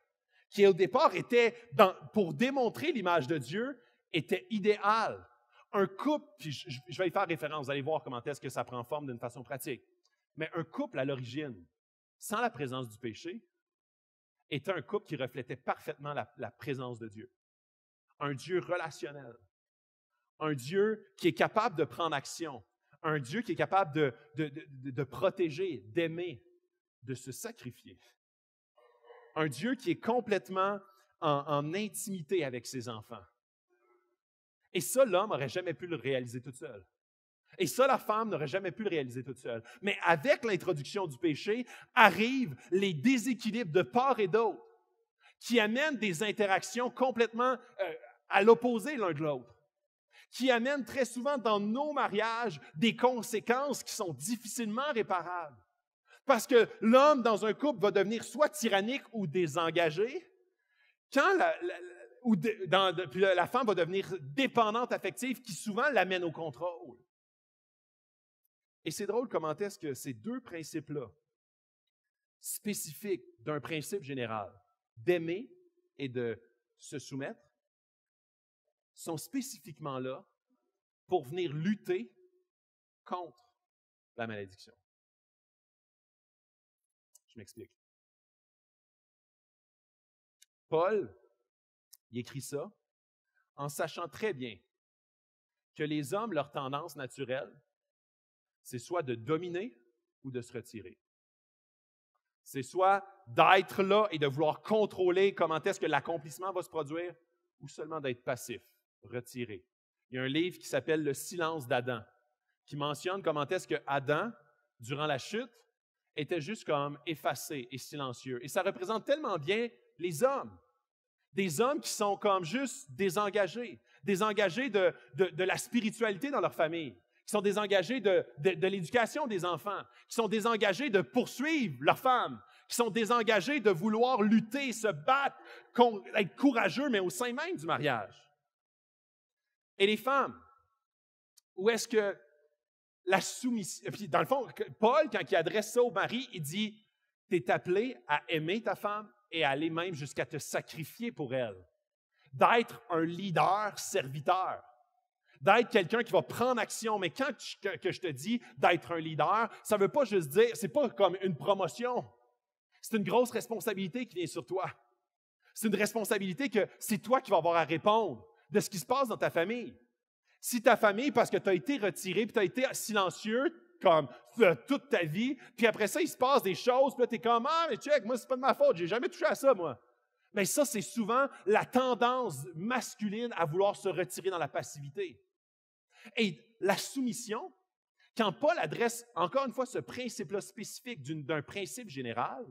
qui au départ étaient, pour démontrer l'image de Dieu, étaient idéales un couple, puis je, vais y faire référence, vous allez voir comment est-ce que ça prend forme d'une façon pratique. Mais un couple à l'origine, sans la présence du péché, était un couple qui reflétait parfaitement la, présence de Dieu. Un Dieu relationnel. Un Dieu qui est capable de prendre action. Un Dieu qui est capable de, protéger, d'aimer, de se sacrifier. Un Dieu qui est complètement en intimité avec ses enfants et ça, l'homme n'aurait jamais pu le réaliser tout seul. Et ça, la femme n'aurait jamais pu le réaliser toute seule. Mais avec l'introduction du péché, arrivent les déséquilibres de part et d'autre qui amènent des interactions complètement euh, à l'opposé l'un de l'autre, qui amènent très souvent dans nos mariages des conséquences qui sont difficilement réparables. Parce que l'homme dans un couple va devenir soit tyrannique ou désengagé quand la, ou puis la femme va devenir dépendante affective qui souvent l'amène au contrôle. Et c'est drôle comment est-ce que ces deux principes-là, spécifiques d'un principe général, d'aimer et de se soumettre, sont spécifiquement là pour venir lutter contre la malédiction. Je m'explique. Paul il écrit ça en sachant très bien que les hommes, leur tendance naturelle, c'est soit de dominer ou de se retirer. C'est soit d'être là et de vouloir contrôler comment est-ce que l'accomplissement va se produire, ou seulement d'être passif, retiré. Il y a un livre qui s'appelle Le silence d'Adam, qui mentionne comment est-ce que Adam, durant la chute, était juste comme effacé et silencieux. Et ça représente tellement bien les hommes. Des hommes qui sont comme juste désengagés, désengagés de, la spiritualité dans leur famille, qui sont désengagés de, de l'éducation des enfants, qui sont désengagés de poursuivre leur femme, qui sont désengagés de vouloir lutter, se battre, être courageux, mais au sein même du mariage. Et les femmes, où est-ce que la soumission. Euh, puis dans le fond, Paul, quand il adresse ça au mari, il dit Tu es appelé à aimer ta femme, et aller même jusqu'à te sacrifier pour elle. D'être un leader serviteur. D'être quelqu'un qui va prendre action. Mais quand que, je te dis d'être un leader, ça ne veut pas juste dire, c'est pas comme une promotion. C'est une grosse responsabilité qui vient sur toi. C'est une responsabilité que c'est toi qui vas avoir à répondre de ce qui se passe dans ta famille. Si ta famille, parce que tu as été retiré, puis tu as été silencieux, comme euh, toute ta vie, puis après ça, il se passe des choses, puis là, t'es comme, ah, mais check, moi, c'est pas de ma faute, j'ai jamais touché à ça, moi. Mais ça, c'est souvent la tendance masculine à vouloir se retirer dans la passivité. Et la soumission, quand Paul adresse encore une fois ce principe-là spécifique d'un principe général,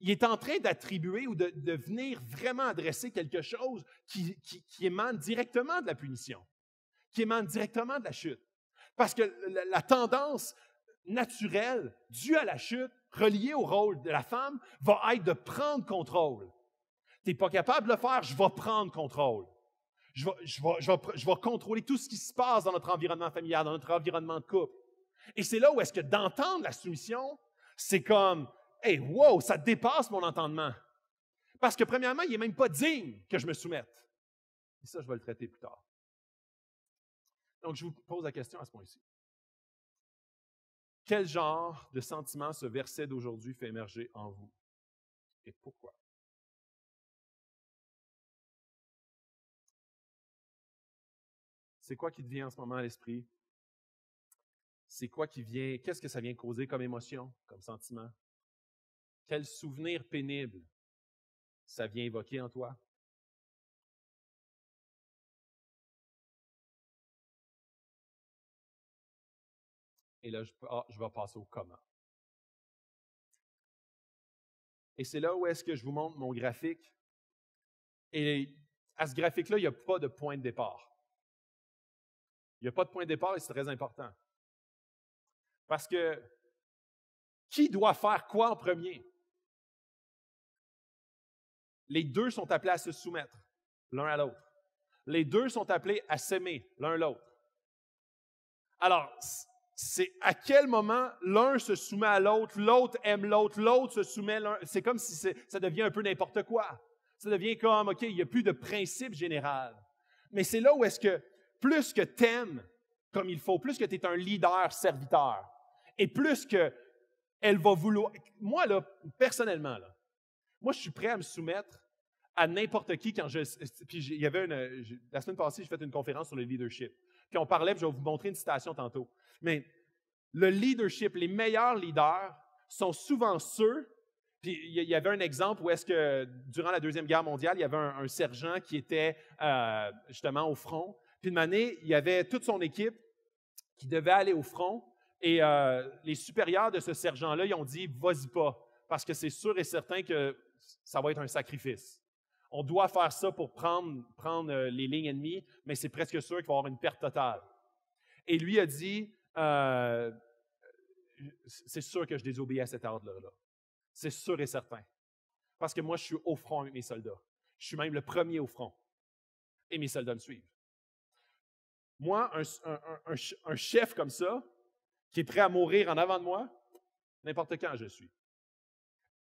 il est en train d'attribuer ou de, venir vraiment adresser quelque chose qui, qui, émane directement de la punition, qui émane directement de la chute. Parce que la tendance naturel dû à la chute, relié au rôle de la femme, va être de prendre contrôle. Tu n'es pas capable de le faire, je vais prendre contrôle. Je vais, contrôler tout ce qui se passe dans notre environnement familial, dans notre environnement de couple. Et c'est là où est-ce que d'entendre la soumission, c'est comme, hey, wow, ça dépasse mon entendement. Parce que premièrement, il n'est même pas digne que je me soumette. Et ça, je vais le traiter plus tard. Donc, je vous pose la question à ce point-ci. Quel genre de sentiment ce verset d'aujourd'hui fait émerger en vous et pourquoi? C'est quoi qui devient vient en ce moment à l'esprit? C'est quoi qui vient, qu'est-ce que ça vient causer comme émotion, comme sentiment? Quel souvenir pénible ça vient évoquer en toi? et là, ah, je, vais passer au comment. Et c'est là où est-ce que je vous montre mon graphique. Et à ce graphique-là, il n'y a pas de point de départ. Il n'y a pas de point de départ et c'est très important. Parce que qui doit faire quoi en premier? Les deux sont appelés à se soumettre l'un à l'autre. Les deux sont appelés à s'aimer l'un l'autre. Alors, c'est à quel moment l'un se soumet à l'autre, l'autre aime l'autre, l'autre se soumet à l'un. C'est comme si ça devient un peu n'importe quoi. Ça devient comme, OK, il n'y a plus de principe général. Mais c'est là où est-ce que plus que t'aimes comme il faut, plus que tu es un leader serviteur, et plus que elle va vouloir. Moi, là, personnellement, là, moi, je suis prêt à me soumettre à n'importe qui quand je. Puis il y avait La semaine passée, j'ai fait une conférence sur le leadership on parlait, je vais vous montrer une citation tantôt. Mais le leadership, les meilleurs leaders sont souvent ceux. Puis il y avait un exemple où est-ce que durant la Deuxième Guerre mondiale, il y avait un, sergent qui était euh, justement au front. Puis de année, il y avait toute son équipe qui devait aller au front. Et euh, les supérieurs de ce sergent-là, ils ont dit Vas-y pas, parce que c'est sûr et certain que ça va être un sacrifice on doit faire ça pour prendre, euh, les lignes ennemies, mais c'est presque sûr qu'il va y avoir une perte totale. Et lui a dit, euh, c'est sûr que je désobéis à cet ordre-là. C'est sûr et certain. Parce que moi, je suis au front avec mes soldats. Je suis même le premier au front. Et mes soldats me suivent. Moi, un, un chef comme ça, qui est prêt à mourir en avant de moi, n'importe quand je suis.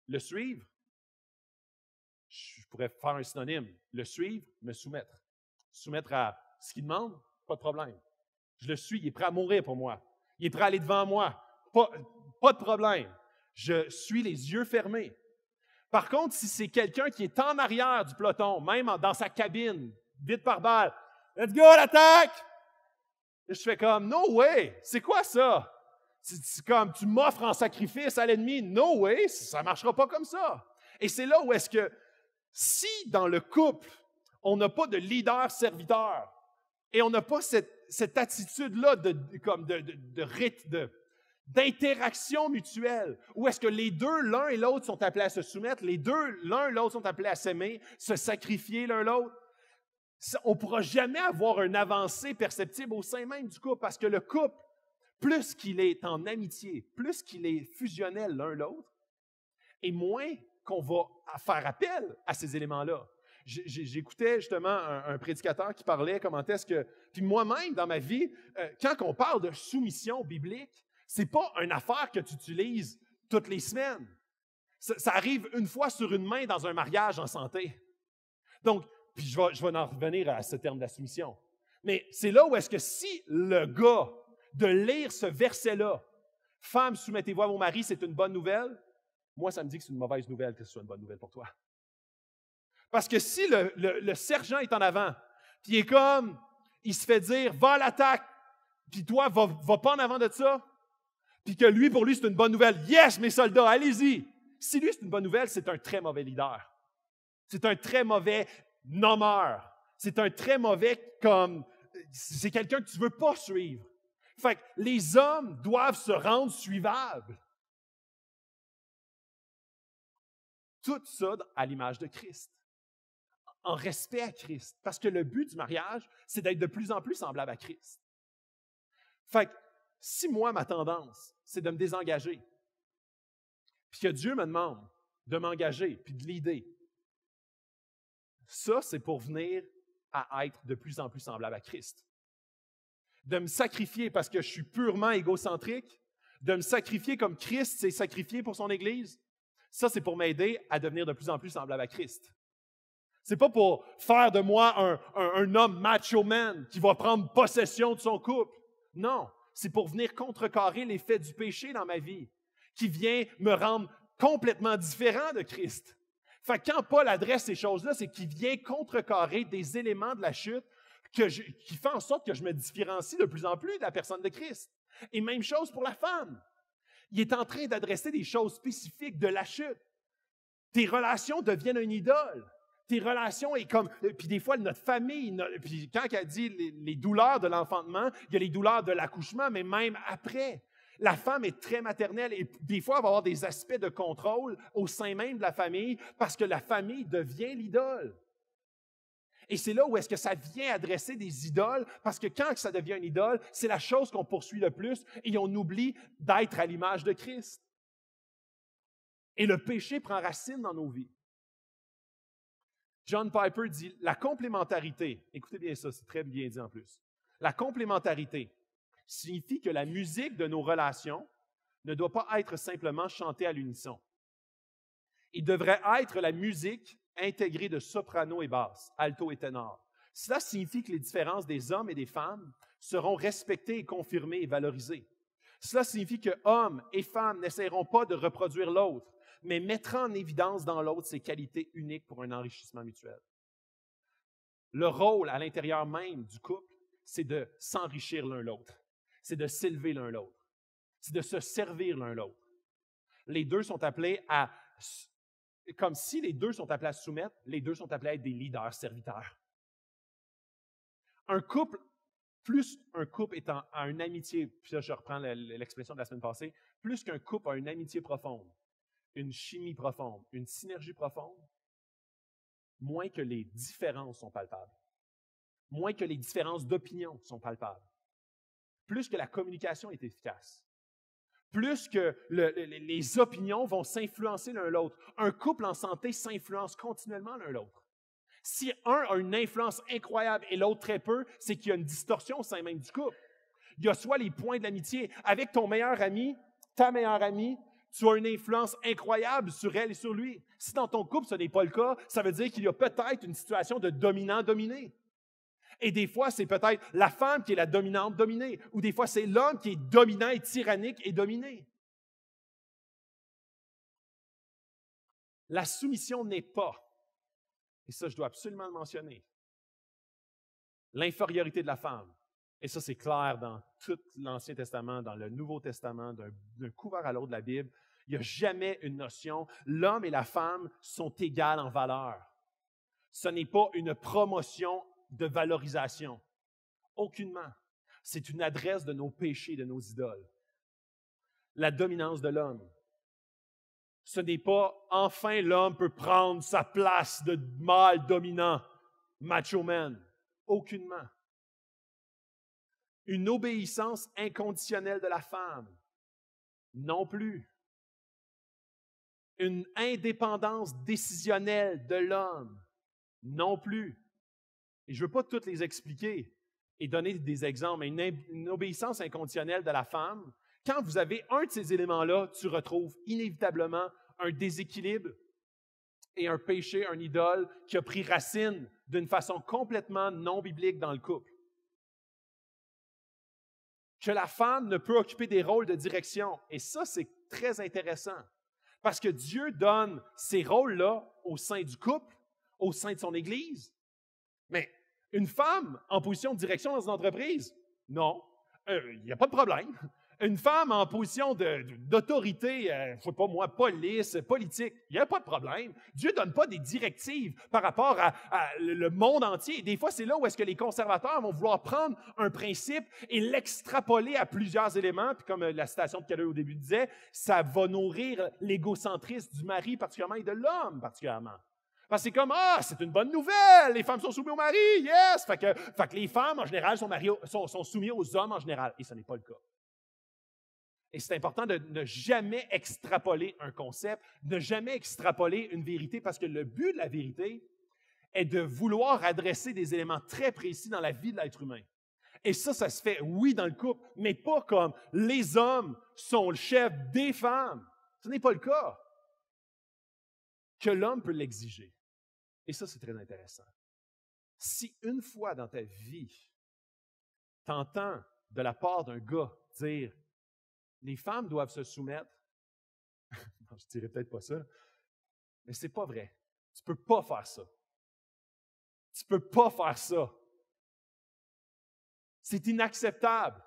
Le suivre, je pourrais faire un synonyme. Le suivre, me soumettre. Soumettre à ce qu'il demande, pas de problème. Je le suis, il est prêt à mourir pour moi. Il est prêt à aller devant moi. Pas, de problème. Je suis les yeux fermés. Par contre, si c'est quelqu'un qui est en arrière du peloton, même dans sa cabine, vite par balle, let's go, l'attaque! Je fais comme, no way, c'est quoi ça? C'est comme, tu m'offres en sacrifice à l'ennemi, no way, ça ne marchera pas comme ça. Et c'est là où est-ce que si dans le couple, on n'a pas de leader-serviteur et on n'a pas cette, attitude-là de, comme de, de, d'interaction mutuelle, où est-ce que les deux, l'un et l'autre, sont appelés à se soumettre, les deux, l'un et l'autre, sont appelés à s'aimer, se sacrifier l'un l'autre, on ne pourra jamais avoir une avancée perceptible au sein même du couple, parce que le couple, plus qu'il est en amitié, plus qu'il est fusionnel l'un l'autre, et moins qu'on va faire appel à ces éléments-là. J'écoutais justement un, prédicateur qui parlait comment est-ce que, puis moi-même dans ma vie, euh, quand on parle de soumission biblique, c'est pas une affaire que tu utilises toutes les semaines. Ça, arrive une fois sur une main dans un mariage en santé. Donc, puis je vais, en revenir à ce terme de la soumission. Mais c'est là où est-ce que si le gars de lire ce verset-là, Femme, soumettez-vous à vos maris, c'est une bonne nouvelle, moi, ça me dit que c'est une mauvaise nouvelle que ce soit une bonne nouvelle pour toi. Parce que si le, sergent est en avant, puis il est comme, il se fait dire, va à l'attaque, puis toi, va, pas en avant de ça, puis que lui, pour lui, c'est une bonne nouvelle. Yes, mes soldats, allez-y. Si lui, c'est une bonne nouvelle, c'est un très mauvais leader. C'est un très mauvais nommeur. C'est un très mauvais comme, c'est quelqu'un que tu veux pas suivre. Fait que les hommes doivent se rendre suivables. tout ça à l'image de Christ, en respect à Christ, parce que le but du mariage, c'est d'être de plus en plus semblable à Christ. Fait que, si moi, ma tendance, c'est de me désengager, puis que Dieu me demande de m'engager, puis de l'aider, ça, c'est pour venir à être de plus en plus semblable à Christ. De me sacrifier parce que je suis purement égocentrique, de me sacrifier comme Christ s'est sacrifié pour son Église, ça, c'est pour m'aider à devenir de plus en plus semblable à Christ. C'est pas pour faire de moi un, homme macho man qui va prendre possession de son couple. Non, c'est pour venir contrecarrer l'effet du péché dans ma vie, qui vient me rendre complètement différent de Christ. Fait que quand Paul adresse ces choses-là, c'est qu'il vient contrecarrer des éléments de la chute qui fait en sorte que je me différencie de plus en plus de la personne de Christ. Et même chose pour la femme. Il est en train d'adresser des choses spécifiques de la chute. Tes relations deviennent une idole. Tes relations et comme euh, puis des fois notre famille. puis quand elle dit les, les douleurs de l'enfantement, il y a les douleurs de l'accouchement, mais même après. La femme est très maternelle et des fois elle va avoir des aspects de contrôle au sein même de la famille parce que la famille devient l'idole. Et c'est là où est-ce que ça vient adresser des idoles, parce que quand ça devient une idole, c'est la chose qu'on poursuit le plus et on oublie d'être à l'image de Christ. Et le péché prend racine dans nos vies. John Piper dit, la complémentarité, écoutez bien ça, c'est très bien dit en plus, la complémentarité signifie que la musique de nos relations ne doit pas être simplement chantée à l'unisson. Il devrait être la musique intégrés de soprano et basse, alto et ténor. Cela signifie que les différences des hommes et des femmes seront respectées et confirmées et valorisées. Cela signifie que hommes et femmes n'essayeront pas de reproduire l'autre, mais mettront en évidence dans l'autre ses qualités uniques pour un enrichissement mutuel. Le rôle à l'intérieur même du couple, c'est de s'enrichir l'un l'autre, c'est de s'élever l'un l'autre, c'est de se servir l'un l'autre. Les deux sont appelés à comme si les deux sont appelés à soumettre, les deux sont appelés à être des leaders, serviteurs. Un couple, plus un couple étant une amitié, puis là je reprends l'expression de la semaine passée, plus qu'un couple a une amitié profonde, une chimie profonde, une synergie profonde, moins que les différences sont palpables, moins que les différences d'opinion sont palpables, plus que la communication est efficace, plus que les opinions vont s'influencer l'un l'autre. Un couple en santé s'influence continuellement l'un l'autre. Si un a une influence incroyable et l'autre très peu, c'est qu'il y a une distorsion au sein même du couple. Il y a soit les points de l'amitié. Avec ton meilleur ami, ta meilleure amie, tu as une influence incroyable sur elle et sur lui. Si dans ton couple, ce n'est pas le cas, ça veut dire qu'il y a peut-être une situation de dominant-dominé. Et des fois, c'est peut-être la femme qui est la dominante dominée, ou des fois, c'est l'homme qui est dominant et tyrannique et dominé. La soumission n'est pas, et ça, je dois absolument le mentionner, l'infériorité de la femme. Et ça, c'est clair dans tout l'Ancien Testament, dans le Nouveau Testament, d'un couvert à l'autre de la Bible. Il n'y a jamais une notion. L'homme et la femme sont égales en valeur. Ce n'est pas une promotion de valorisation. Aucunement. C'est une adresse de nos péchés, de nos idoles. La dominance de l'homme. Ce n'est pas enfin l'homme peut prendre sa place de mâle dominant, macho man. Aucunement. Une obéissance inconditionnelle de la femme. Non plus. Une indépendance décisionnelle de l'homme. Non plus. Et je ne veux pas toutes les expliquer et donner des exemples, mais une, une obéissance inconditionnelle de la femme, quand vous avez un de ces éléments-là, tu retrouves inévitablement un déséquilibre et un péché, un idole qui a pris racine d'une façon complètement non biblique dans le couple. Que la femme ne peut occuper des rôles de direction. Et ça, c'est très intéressant. Parce que Dieu donne ces rôles-là au sein du couple, au sein de son Église. Mais une femme en position de direction dans une entreprise? Non. Euh, il n'y a pas de problème. (laughs) Une femme en position d'autorité, euh, je ne sais pas moi, police, politique, il n'y a pas de problème. Dieu ne donne pas des directives par rapport à, le monde entier. des fois, c'est là où est-ce que les conservateurs vont vouloir prendre un principe et l'extrapoler à plusieurs éléments. Puis comme euh, la citation de Calais au début disait, ça va nourrir l'égocentrisme du mari particulièrement et de l'homme particulièrement. Parce que c'est comme, ah, c'est une bonne nouvelle, les femmes sont soumises au mari, yes! Fait que, les femmes, en général, sont, sont soumises aux hommes en général. Et ce n'est pas le cas. Et c'est important de ne jamais extrapoler un concept, ne jamais extrapoler une vérité, parce que le but de la vérité est de vouloir adresser des éléments très précis dans la vie de l'être humain. Et ça, ça se fait, oui, dans le couple, mais pas comme les hommes sont le chef des femmes. Ce n'est pas le cas. Que l'homme peut l'exiger. Et ça, c'est très intéressant. Si une fois dans ta vie, tu entends de la part d'un gars dire les femmes doivent se soumettre, (laughs) non, je dirais peut-être pas ça, mais c'est pas vrai. Tu peux pas faire ça. Tu peux pas faire ça. C'est inacceptable.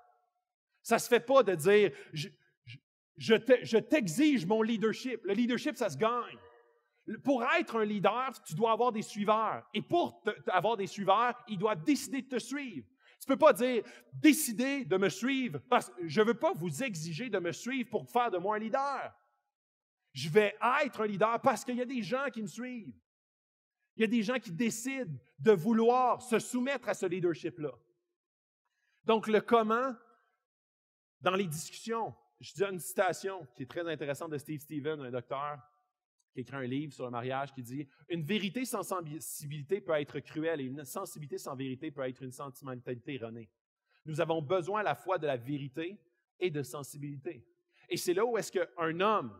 Ça se fait pas de dire je t'exige mon leadership. Le leadership, ça se gagne. Pour être un leader, tu dois avoir des suiveurs. Et pour avoir des suiveurs, ils doivent décider de te suivre. Tu ne peux pas dire décider de me suivre parce que je ne veux pas vous exiger de me suivre pour faire de moi un leader. Je vais être un leader parce qu'il y a des gens qui me suivent. Il y a des gens qui décident de vouloir se soumettre à ce leadership-là. Donc, le comment, dans les discussions, je dis une citation qui est très intéressante de Steve Stevens, un docteur, qui écrit un livre sur le mariage qui dit Une vérité sans sensibilité peut être cruelle et une sensibilité sans vérité peut être une sentimentalité erronée. Nous avons besoin à la fois de la vérité et de sensibilité. Et c'est là où est-ce qu'un homme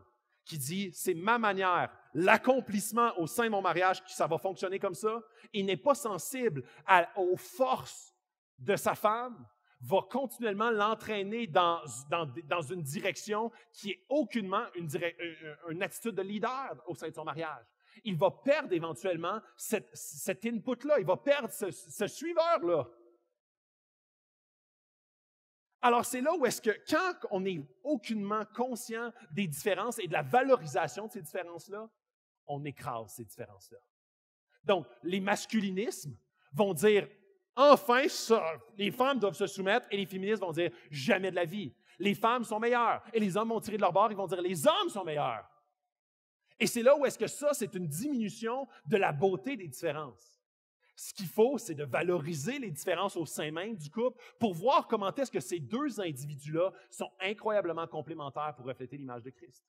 qui dit C'est ma manière, l'accomplissement au sein de mon mariage, qui ça va fonctionner comme ça, il n'est pas sensible aux forces de sa femme, va continuellement l'entraîner dans, une direction qui est aucunement euh, euh, une, attitude de leader au sein de son mariage. Il va perdre éventuellement cette, cet input-là, il va perdre ce, ce suiveur-là. Alors c'est là où est-ce que quand on n'est aucunement conscient des différences et de la valorisation de ces différences-là, on écrase ces différences-là. Donc les masculinismes vont dire Enfin, les femmes doivent se soumettre et les féministes vont dire jamais de la vie. Les femmes sont meilleures. Et les hommes vont tirer de leur bord, et vont dire les hommes sont meilleurs. Et c'est là où est-ce que ça, c'est une diminution de la beauté des différences. Ce qu'il faut, c'est de valoriser les différences au sein même du couple pour voir comment est-ce que ces deux individus-là sont incroyablement complémentaires pour refléter l'image de Christ.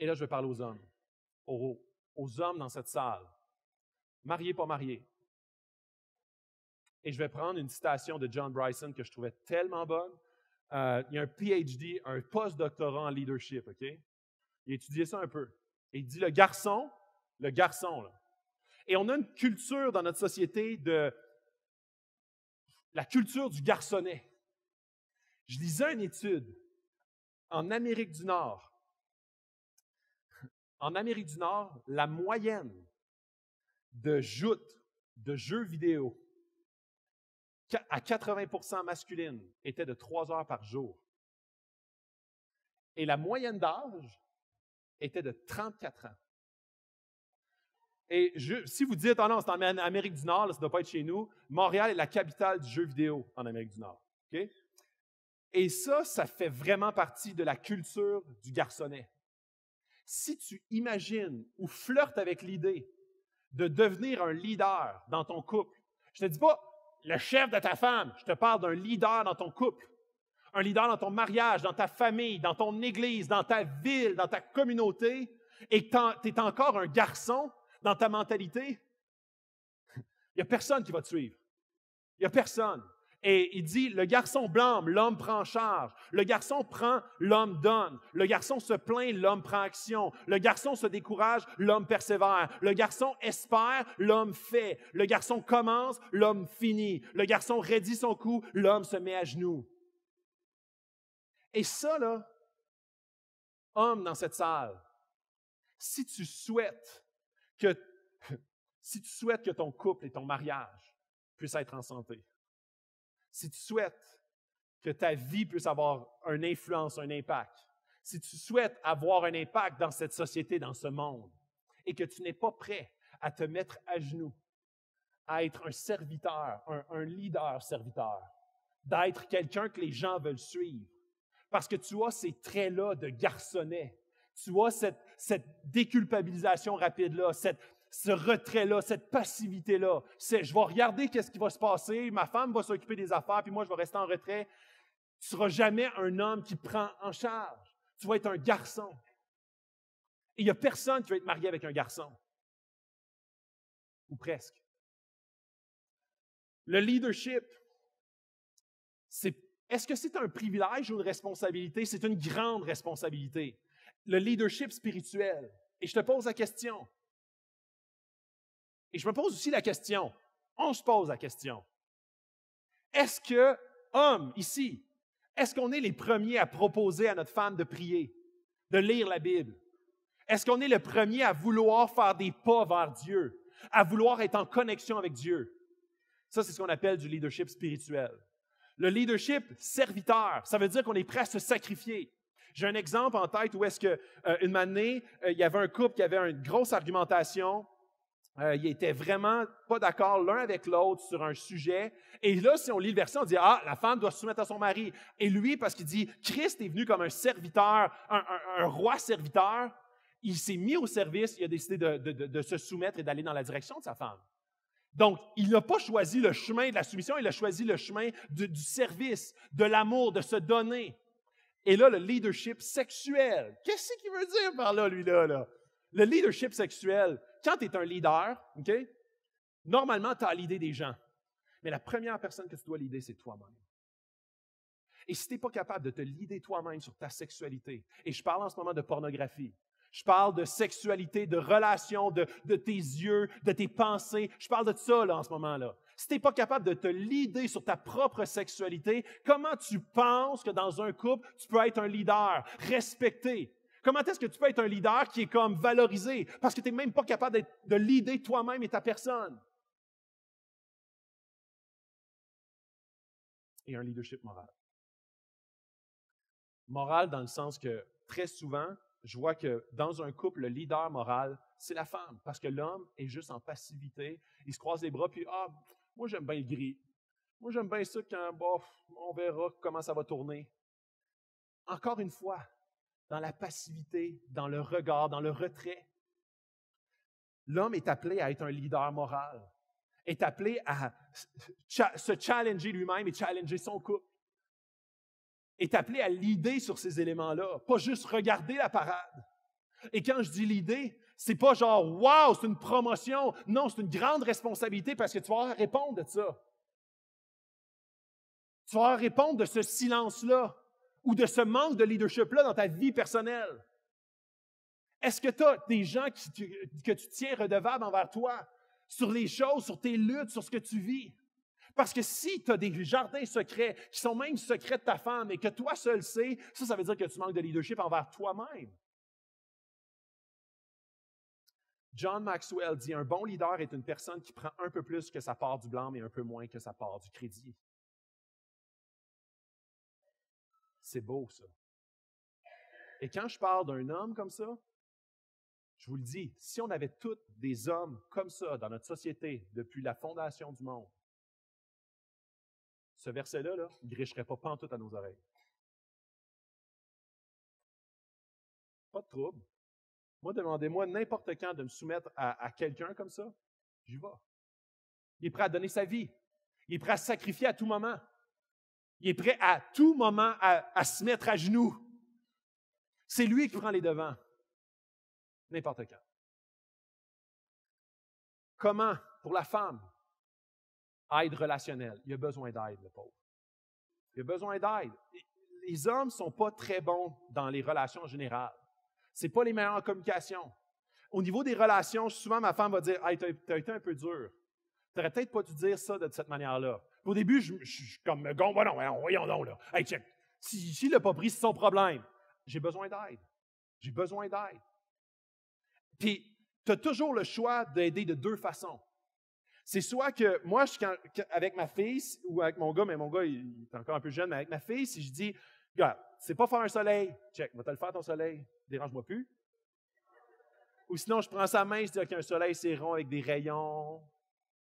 Et là, je vais parler aux hommes, aux aux hommes dans cette salle, mariés, pas mariés. Et je vais prendre une citation de John Bryson que je trouvais tellement bonne. Euh, il a un PhD, un post-doctorat en leadership, OK? Il a étudié ça un peu. Et il dit le garçon, le garçon, là. Et on a une culture dans notre société de la culture du garçonnet. Je lisais une étude en Amérique du Nord en Amérique du Nord, la moyenne de joutes de jeux vidéo à 80 masculine était de 3 heures par jour. Et la moyenne d'âge était de 34 ans. Et si vous dites, oh non, c'est en Amérique du Nord, ça ne doit pas être chez nous, Montréal est la capitale du jeu vidéo en Amérique du Nord. Et ça, ça fait vraiment partie de la culture du garçonnet si tu imagines ou flirtes avec l'idée de devenir un leader dans ton couple, je ne te dis pas le chef de ta femme, je te parle d'un leader dans ton couple, un leader dans ton mariage, dans ta famille, dans ton église, dans ta ville, dans ta communauté, et que tu es encore un garçon dans ta mentalité, il (laughs) n'y a personne qui va te suivre. Il n'y a personne. Et il dit, le garçon blâme, l'homme prend charge. Le garçon prend, l'homme donne. Le garçon se plaint, l'homme prend action. Le garçon se décourage, l'homme persévère. Le garçon espère, l'homme fait. Le garçon commence, l'homme finit. Le garçon raidit son cou, l'homme se met à genoux. Et ça, là, homme dans cette salle, si tu souhaites que, (laughs) si tu souhaites que ton couple et ton mariage puissent être en santé, si tu souhaites que ta vie puisse avoir une influence, un impact, si tu souhaites avoir un impact dans cette société, dans ce monde, et que tu n'es pas prêt à te mettre à genoux, à être un serviteur, un, leader serviteur, d'être quelqu'un que les gens veulent suivre, parce que tu as ces traits-là de garçonnet, tu as cette déculpabilisation rapide-là, cette, ce retrait-là, cette passivité-là. C'est, je vais regarder qu'est-ce qui va se passer, ma femme va s'occuper des affaires, puis moi, je vais rester en retrait. Tu seras jamais un homme qui prend en charge. Tu vas être un garçon. Et il n'y a personne qui va être marié avec un garçon. Ou presque. Le leadership, c'est, est-ce que c'est un privilège ou une responsabilité? C'est une grande responsabilité. Le leadership spirituel. Et je te pose la question, et je me pose aussi la question, on se pose la question, est-ce que, homme ici, est-ce qu'on est les premiers à proposer à notre femme de prier, de lire la Bible? Est-ce qu'on est le premier à vouloir faire des pas vers Dieu, à vouloir être en connexion avec Dieu? Ça, c'est ce qu'on appelle du leadership spirituel. Le leadership serviteur, ça veut dire qu'on est prêt à se sacrifier. J'ai un exemple en tête où est-ce que euh, une année, euh, il y avait un couple qui avait une grosse argumentation, euh, il ils vraiment pas d'accord l'un avec l'autre sur un sujet. Et là, si on lit le verset, on dit, ah, la femme doit se soumettre à son mari. Et lui, parce qu'il dit, Christ est venu comme un serviteur, un, roi serviteur, il s'est mis au service, il a décidé de, de se soumettre et d'aller dans la direction de sa femme. Donc, il n'a pas choisi le chemin de la soumission, il a choisi le chemin du service, de l'amour, de se donner. Et là, le leadership sexuel. Qu'est-ce qu'il veut dire par là, lui-là? Là? Le leadership sexuel, quand tu es un leader, normalement, tu as l'idée des gens. Mais la première personne que tu dois l'idée, c'est toi-même. Et si tu n'es pas capable de te l'idée toi-même sur ta sexualité, et je parle en ce moment de pornographie, je parle de sexualité, de relations, de, tes yeux, de tes pensées, je parle de ça en ce moment-là. Si tu n'es pas capable de te l'idée sur ta propre sexualité, comment tu penses que dans un couple, tu peux être un leader respecté? Comment est-ce que tu peux être un leader qui est comme valorisé parce que tu n'es même pas capable de leader toi-même et ta personne? Et un leadership moral. Moral dans le sens que très souvent, je vois que dans un couple, le leader moral, c'est la femme, parce que l'homme est juste en passivité. Il se croise les bras, puis ah, moi j'aime bien le gris. Moi j'aime bien ça quand, bof, on verra comment ça va tourner. Encore une fois, dans la passivité, dans le regard, dans le retrait. L'homme est appelé à être un leader moral, est appelé à se challenger lui-même et challenger son couple, est appelé à l'idée sur ces éléments-là, pas juste regarder la parade. Et quand je dis l'idée, c'est pas genre waouh, c'est une promotion. Non, c'est une grande responsabilité parce que tu vas répondre de ça. Tu vas répondre de ce silence-là ou de ce manque de leadership-là dans ta vie personnelle? Est-ce que tu as des gens que tu tiens redevables envers toi sur les choses, sur tes luttes, sur ce que tu vis? Parce que si tu as des jardins secrets qui sont même secrets de ta femme et que toi seul sais, ça, ça veut dire que tu manques de leadership envers toi-même. John Maxwell dit Un bon leader est une personne qui prend un peu plus que sa part du blanc, et un peu moins que sa part du crédit. C'est beau, ça. Et quand je parle d'un homme comme ça, je vous le dis, si on avait tous des hommes comme ça dans notre société depuis la fondation du monde, ce verset-là, il ne gricherait pas pantoute à nos oreilles. Pas de trouble. Moi, demandez-moi n'importe quand de me soumettre à, à quelqu'un comme ça, j'y vais. Il est prêt à donner sa vie. Il est prêt à se sacrifier à tout moment. Il est prêt à tout moment à, se mettre à genoux. C'est lui qui prend les devants. N'importe quand. Comment, pour la femme, aide relationnelle. Il a besoin d'aide, le pauvre. Il a besoin d'aide. Les hommes ne sont pas très bons dans les relations générales. Ce pas les meilleurs en communication. Au niveau des relations, souvent ma femme va dire Hey, as été un peu dur. Tu n'aurais peut-être pas dû dire ça de cette manière-là. Au début, je suis comme, bon, non, voyons donc, là. check. si, il l'a pas pris, c'est son problème. J'ai besoin d'aide. J'ai besoin d'aide. Puis, tu as toujours le choix d'aider de deux façons. C'est soit que moi, je, avec ma fille, ou avec mon gars, mais mon gars, il, est encore un peu jeune, mais avec ma fille, si je dis, regarde, c'est pas faire un soleil, check, va te le faire ton soleil, dérange-moi plus. Ou sinon, je prends sa main, je dis, OK, un soleil, c'est rond avec des rayons,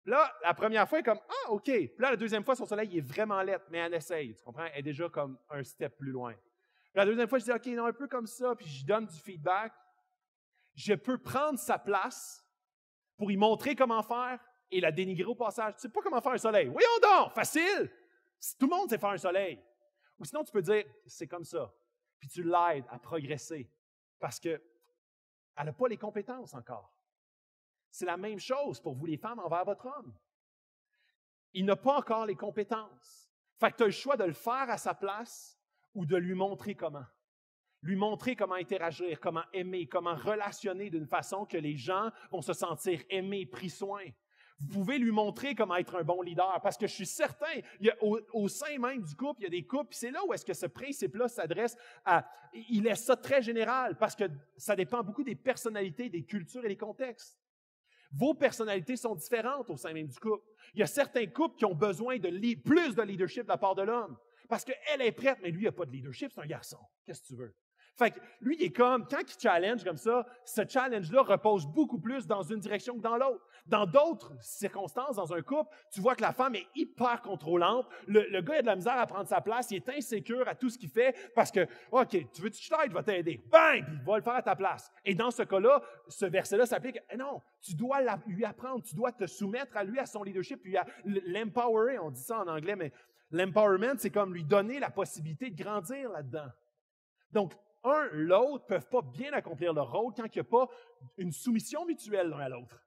là, la première fois, elle est comme Ah, OK. Puis là, la deuxième fois, son soleil est vraiment laid, mais elle essaye. Tu comprends? Elle est déjà comme un step plus loin. Puis la deuxième fois, je dis OK, non, un peu comme ça, puis je donne du feedback. Je peux prendre sa place pour lui montrer comment faire et la dénigrer au passage. Tu sais pas comment faire un soleil. Voyons donc, facile! Tout le monde sait faire un soleil. Ou sinon, tu peux dire C'est comme ça. Puis tu l'aides à progresser parce qu'elle n'a pas les compétences encore. C'est la même chose pour vous les femmes envers votre homme. Il n'a pas encore les compétences. Fait que tu as le choix de le faire à sa place ou de lui montrer comment. Lui montrer comment interagir, comment aimer, comment relationner d'une façon que les gens vont se sentir aimés, pris soin. Vous pouvez lui montrer comment être un bon leader, parce que je suis certain, au, sein même du couple, il y a des couples, c'est là où est-ce que ce principe-là s'adresse à... Il est ça très général, parce que ça dépend beaucoup des personnalités, des cultures et des contextes. Vos personnalités sont différentes au sein même du couple. Il y a certains couples qui ont besoin de plus de leadership de la part de l'homme. Parce qu'elle est prête, mais lui, il n'a pas de leadership, c'est un garçon. Qu'est-ce que tu veux? Fait que lui, il est comme, quand il challenge comme ça, ce challenge-là repose beaucoup plus dans une direction que dans l'autre. Dans d'autres circonstances, dans un couple, tu vois que la femme est hyper contrôlante. Le, gars a de la misère à prendre sa place. Il est insécure à tout ce qu'il fait parce que, OK, tu veux que tu t'aide? t'aider. Bang! il va le faire à ta place. Et dans ce cas-là, ce verset-là s'applique. Eh non, tu dois lui apprendre. Tu dois te soumettre à lui, à son leadership, puis à On dit ça en anglais, mais l'empowerment, c'est comme lui donner la possibilité de grandir là-dedans. Donc, un l'autre ne peuvent pas bien accomplir leur rôle quand il n'y a pas une soumission mutuelle l'un à l'autre.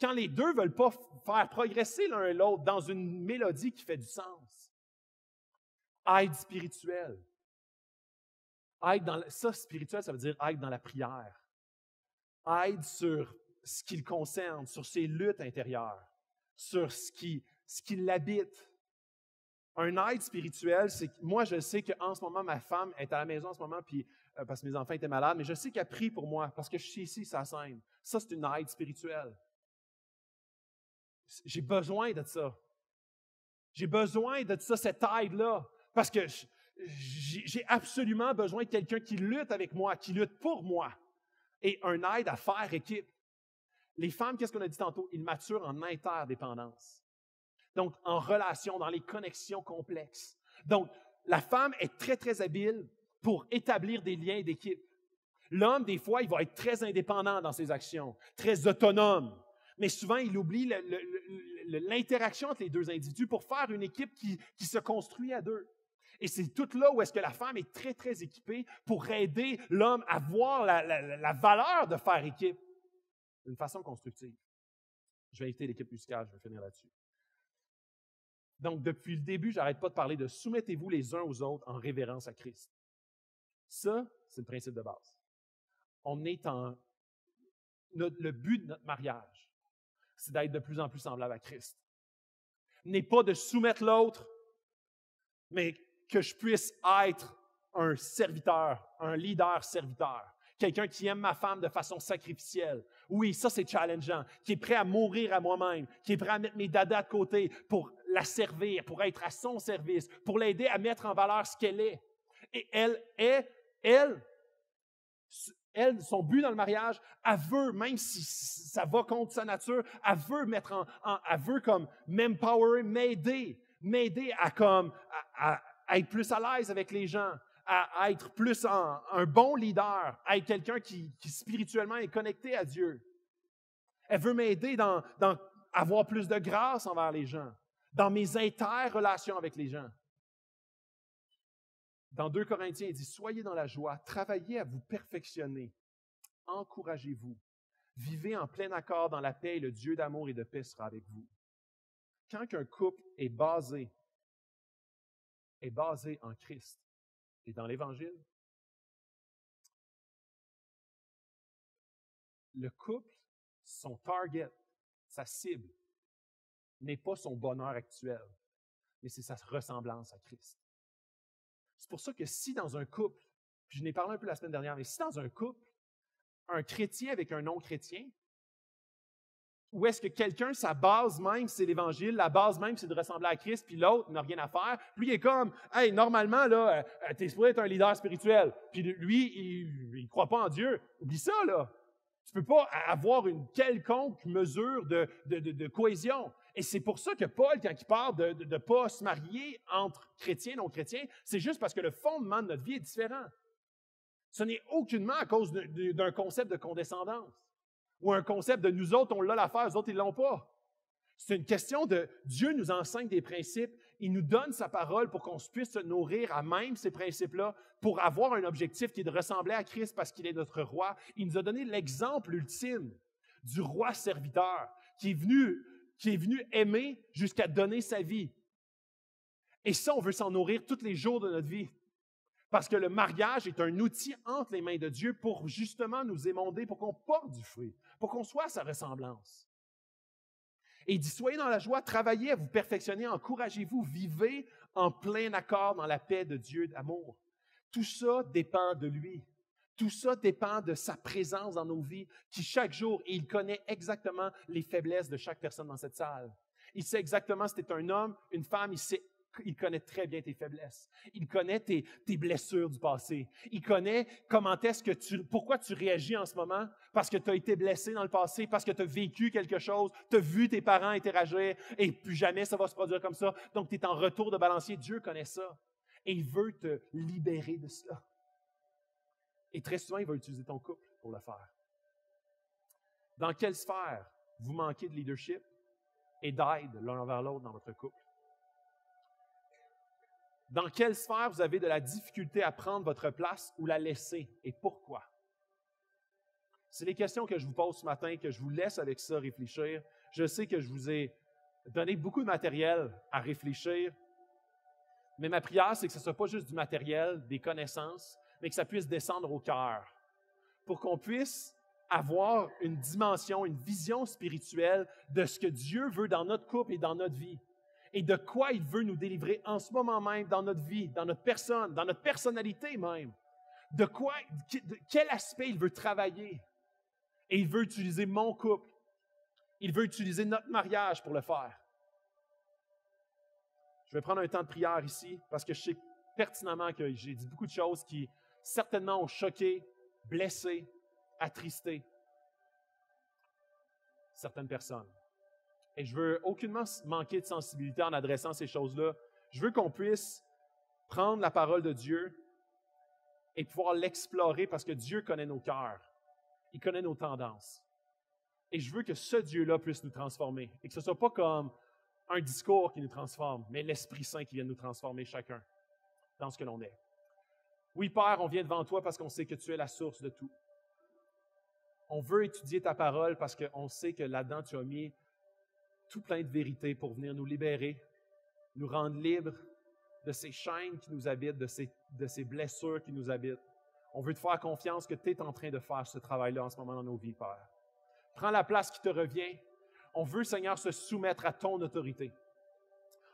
Quand les deux ne veulent pas faire progresser l'un et l'autre dans une mélodie qui fait du sens. Aide spirituelle. Aide dans ça, spirituel, ça veut dire aide dans la prière. Aide sur ce qui le concerne, sur ses luttes intérieures, sur ce qui, ce qui l'habite. Un aide spirituel, c'est moi, je sais qu'en ce moment, ma femme est à la maison en ce moment, puis euh, parce que mes enfants étaient malades, mais je sais qu'elle pris pour moi parce que je suis ici, sa scène. Ça, c'est une aide spirituelle. J'ai besoin de ça. J'ai besoin de ça, cette aide-là, parce que j'ai absolument besoin de quelqu'un qui lutte avec moi, qui lutte pour moi, et un aide à faire équipe. Les femmes, qu'est-ce qu'on a dit tantôt? Ils maturent en interdépendance. Donc, en relation, dans les connexions complexes. Donc, la femme est très, très habile pour établir des liens d'équipe. L'homme, des fois, il va être très indépendant dans ses actions, très autonome, mais souvent, il oublie l'interaction entre les deux individus pour faire une équipe qui, se construit à deux. Et c'est tout là où est-ce que la femme est très, très équipée pour aider l'homme à voir la, valeur de faire équipe d'une façon constructive. Je vais inviter l'équipe musicale, je vais finir là-dessus. Donc, depuis le début, j'arrête pas de parler de soumettez-vous les uns aux autres en révérence à Christ. Ça, c'est le principe de base. On est en. le but de notre mariage, c'est d'être de plus en plus semblable à Christ. N'est pas de soumettre l'autre, mais que je puisse être un serviteur, un leader-serviteur, quelqu'un qui aime ma femme de façon sacrificielle. Oui, ça c'est challengeant, qui est prêt à mourir à moi-même, qui est prêt à mettre mes dadas de côté pour la servir, pour être à son service, pour l'aider à mettre en valeur ce qu'elle est. Et elle est elle, elle, son but dans le mariage, elle veut, même si ça va contre sa nature, elle veut mettre en, elle veut comme m'empower, m'aider, m'aider à être plus à l'aise avec les gens, à, être plus un, bon leader, à être quelqu'un qui, spirituellement est connecté à Dieu. Elle veut m'aider dans, avoir plus de grâce envers les gens, dans mes interrelations avec les gens. Dans 2 Corinthiens, il dit, Soyez dans la joie, travaillez à vous perfectionner, encouragez-vous, vivez en plein accord dans la paix et le Dieu d'amour et de paix sera avec vous. Quand un couple est basé, est basé en Christ et dans l'Évangile, le couple, son target, sa cible, n'est pas son bonheur actuel, mais c'est sa ressemblance à Christ. C'est pour ça que si dans un couple, je n'ai parlé un peu la semaine dernière, mais si dans un couple, un chrétien avec un non-chrétien, ou est-ce que quelqu'un, sa base même, c'est l'Évangile, la base même, c'est de ressembler à Christ, puis l'autre n'a rien à faire. Lui, il est comme, hey, normalement, là, euh, euh, t'es supposé être un leader spirituel. Puis lui, il ne croit pas en Dieu. Oublie ça, là. Tu ne peux pas avoir une quelconque mesure de, de, de cohésion. Et c'est pour ça que Paul, quand il parle de ne pas se marier entre chrétiens et non-chrétiens, c'est juste parce que le fondement de notre vie est différent. Ce n'est aucunement à cause d'un concept de condescendance ou un concept de nous autres, on l'a l'affaire, les autres, ils ne l'ont pas. C'est une question de Dieu nous enseigne des principes, il nous donne sa parole pour qu'on puisse se nourrir à même ces principes-là, pour avoir un objectif qui est de ressembler à Christ parce qu'il est notre roi. Il nous a donné l'exemple ultime du roi serviteur qui est venu qui est venu aimer jusqu'à donner sa vie. Et ça, on veut s'en nourrir tous les jours de notre vie. Parce que le mariage est un outil entre les mains de Dieu pour justement nous émonder, pour qu'on porte du fruit, pour qu'on soit à sa ressemblance. Et il dit, soyez dans la joie, travaillez, à vous perfectionner, encouragez-vous, vivez en plein accord dans la paix de Dieu d'amour. Tout ça dépend de lui. Tout ça dépend de sa présence dans nos vies, qui chaque jour, il connaît exactement les faiblesses de chaque personne dans cette salle. Il sait exactement si tu es un homme, une femme, il sait il connaît très bien tes faiblesses. Il connaît tes, blessures du passé. Il connaît comment est-ce que tu, pourquoi tu réagis en ce moment. Parce que tu as été blessé dans le passé, parce que tu as vécu quelque chose, tu as vu tes parents interagir et plus jamais ça va se produire comme ça. Donc tu es en retour de balancier. Dieu connaît ça. Et il veut te libérer de cela. Et très souvent, il va utiliser ton couple pour le faire. Dans quelle sphère vous manquez de leadership et d'aide l'un envers l'autre dans votre couple? Dans quelle sphère vous avez de la difficulté à prendre votre place ou la laisser et pourquoi? C'est les questions que je vous pose ce matin, que je vous laisse avec ça réfléchir. Je sais que je vous ai donné beaucoup de matériel à réfléchir, mais ma prière, c'est que ce ne soit pas juste du matériel, des connaissances, mais que ça puisse descendre au cœur, pour qu'on puisse avoir une dimension, une vision spirituelle de ce que Dieu veut dans notre couple et dans notre vie, et de quoi il veut nous délivrer en ce moment même dans notre vie, dans notre personne, dans notre personnalité même, de quoi, quel aspect il veut travailler. Et il veut utiliser mon couple, il veut utiliser notre mariage pour le faire. Je vais prendre un temps de prière ici parce que je sais pertinemment que j'ai dit beaucoup de choses qui certainement ont choqué, blessé, attristé certaines personnes. Et je veux aucunement manquer de sensibilité en adressant ces choses-là. Je veux qu'on puisse prendre la parole de Dieu et pouvoir l'explorer parce que Dieu connaît nos cœurs. Il connaît nos tendances. Et je veux que ce Dieu-là puisse nous transformer et que ce ne soit pas comme un discours qui nous transforme, mais l'Esprit Saint qui vient nous transformer chacun dans ce que l'on est. Oui, Père, on vient devant toi parce qu'on sait que tu es la source de tout. On veut étudier ta parole parce qu'on sait que là-dedans, tu as mis tout plein de vérités pour venir nous libérer, nous rendre libres de ces chaînes qui nous habitent, de ces, de ces blessures qui nous habitent. On veut te faire confiance que tu es en train de faire ce travail-là en ce moment dans nos vies, Père. Prends la place qui te revient. On veut, Seigneur, se soumettre à ton autorité.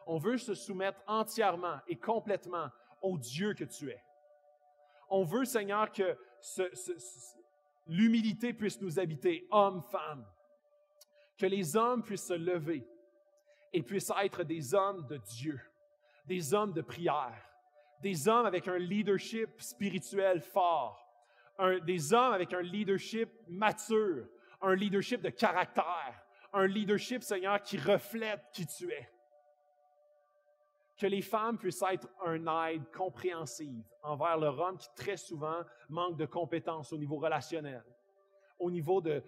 On veut se soumettre entièrement et complètement au Dieu que tu es on veut, Seigneur, que l'humilité puisse nous habiter, hommes, femmes. Que les hommes puissent se lever et puissent être des hommes de Dieu, des hommes de prière, des hommes avec un leadership spirituel fort, des hommes avec un leadership mature, un leadership de caractère, un leadership, Seigneur, qui reflète qui tu es que les femmes puissent être un aide compréhensive envers leur homme qui très souvent manque de compétences au niveau relationnel, au niveau des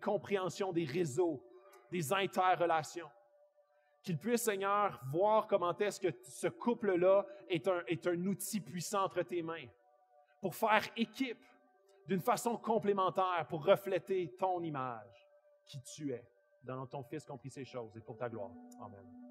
compréhensions des réseaux, des interrelations. Qu'il puisse, Seigneur, voir comment est-ce que ce couple-là est un, est un outil puissant entre tes mains pour faire équipe d'une façon complémentaire pour refléter ton image, qui tu es. Dans ton Fils compris ces choses et pour ta gloire. Amen.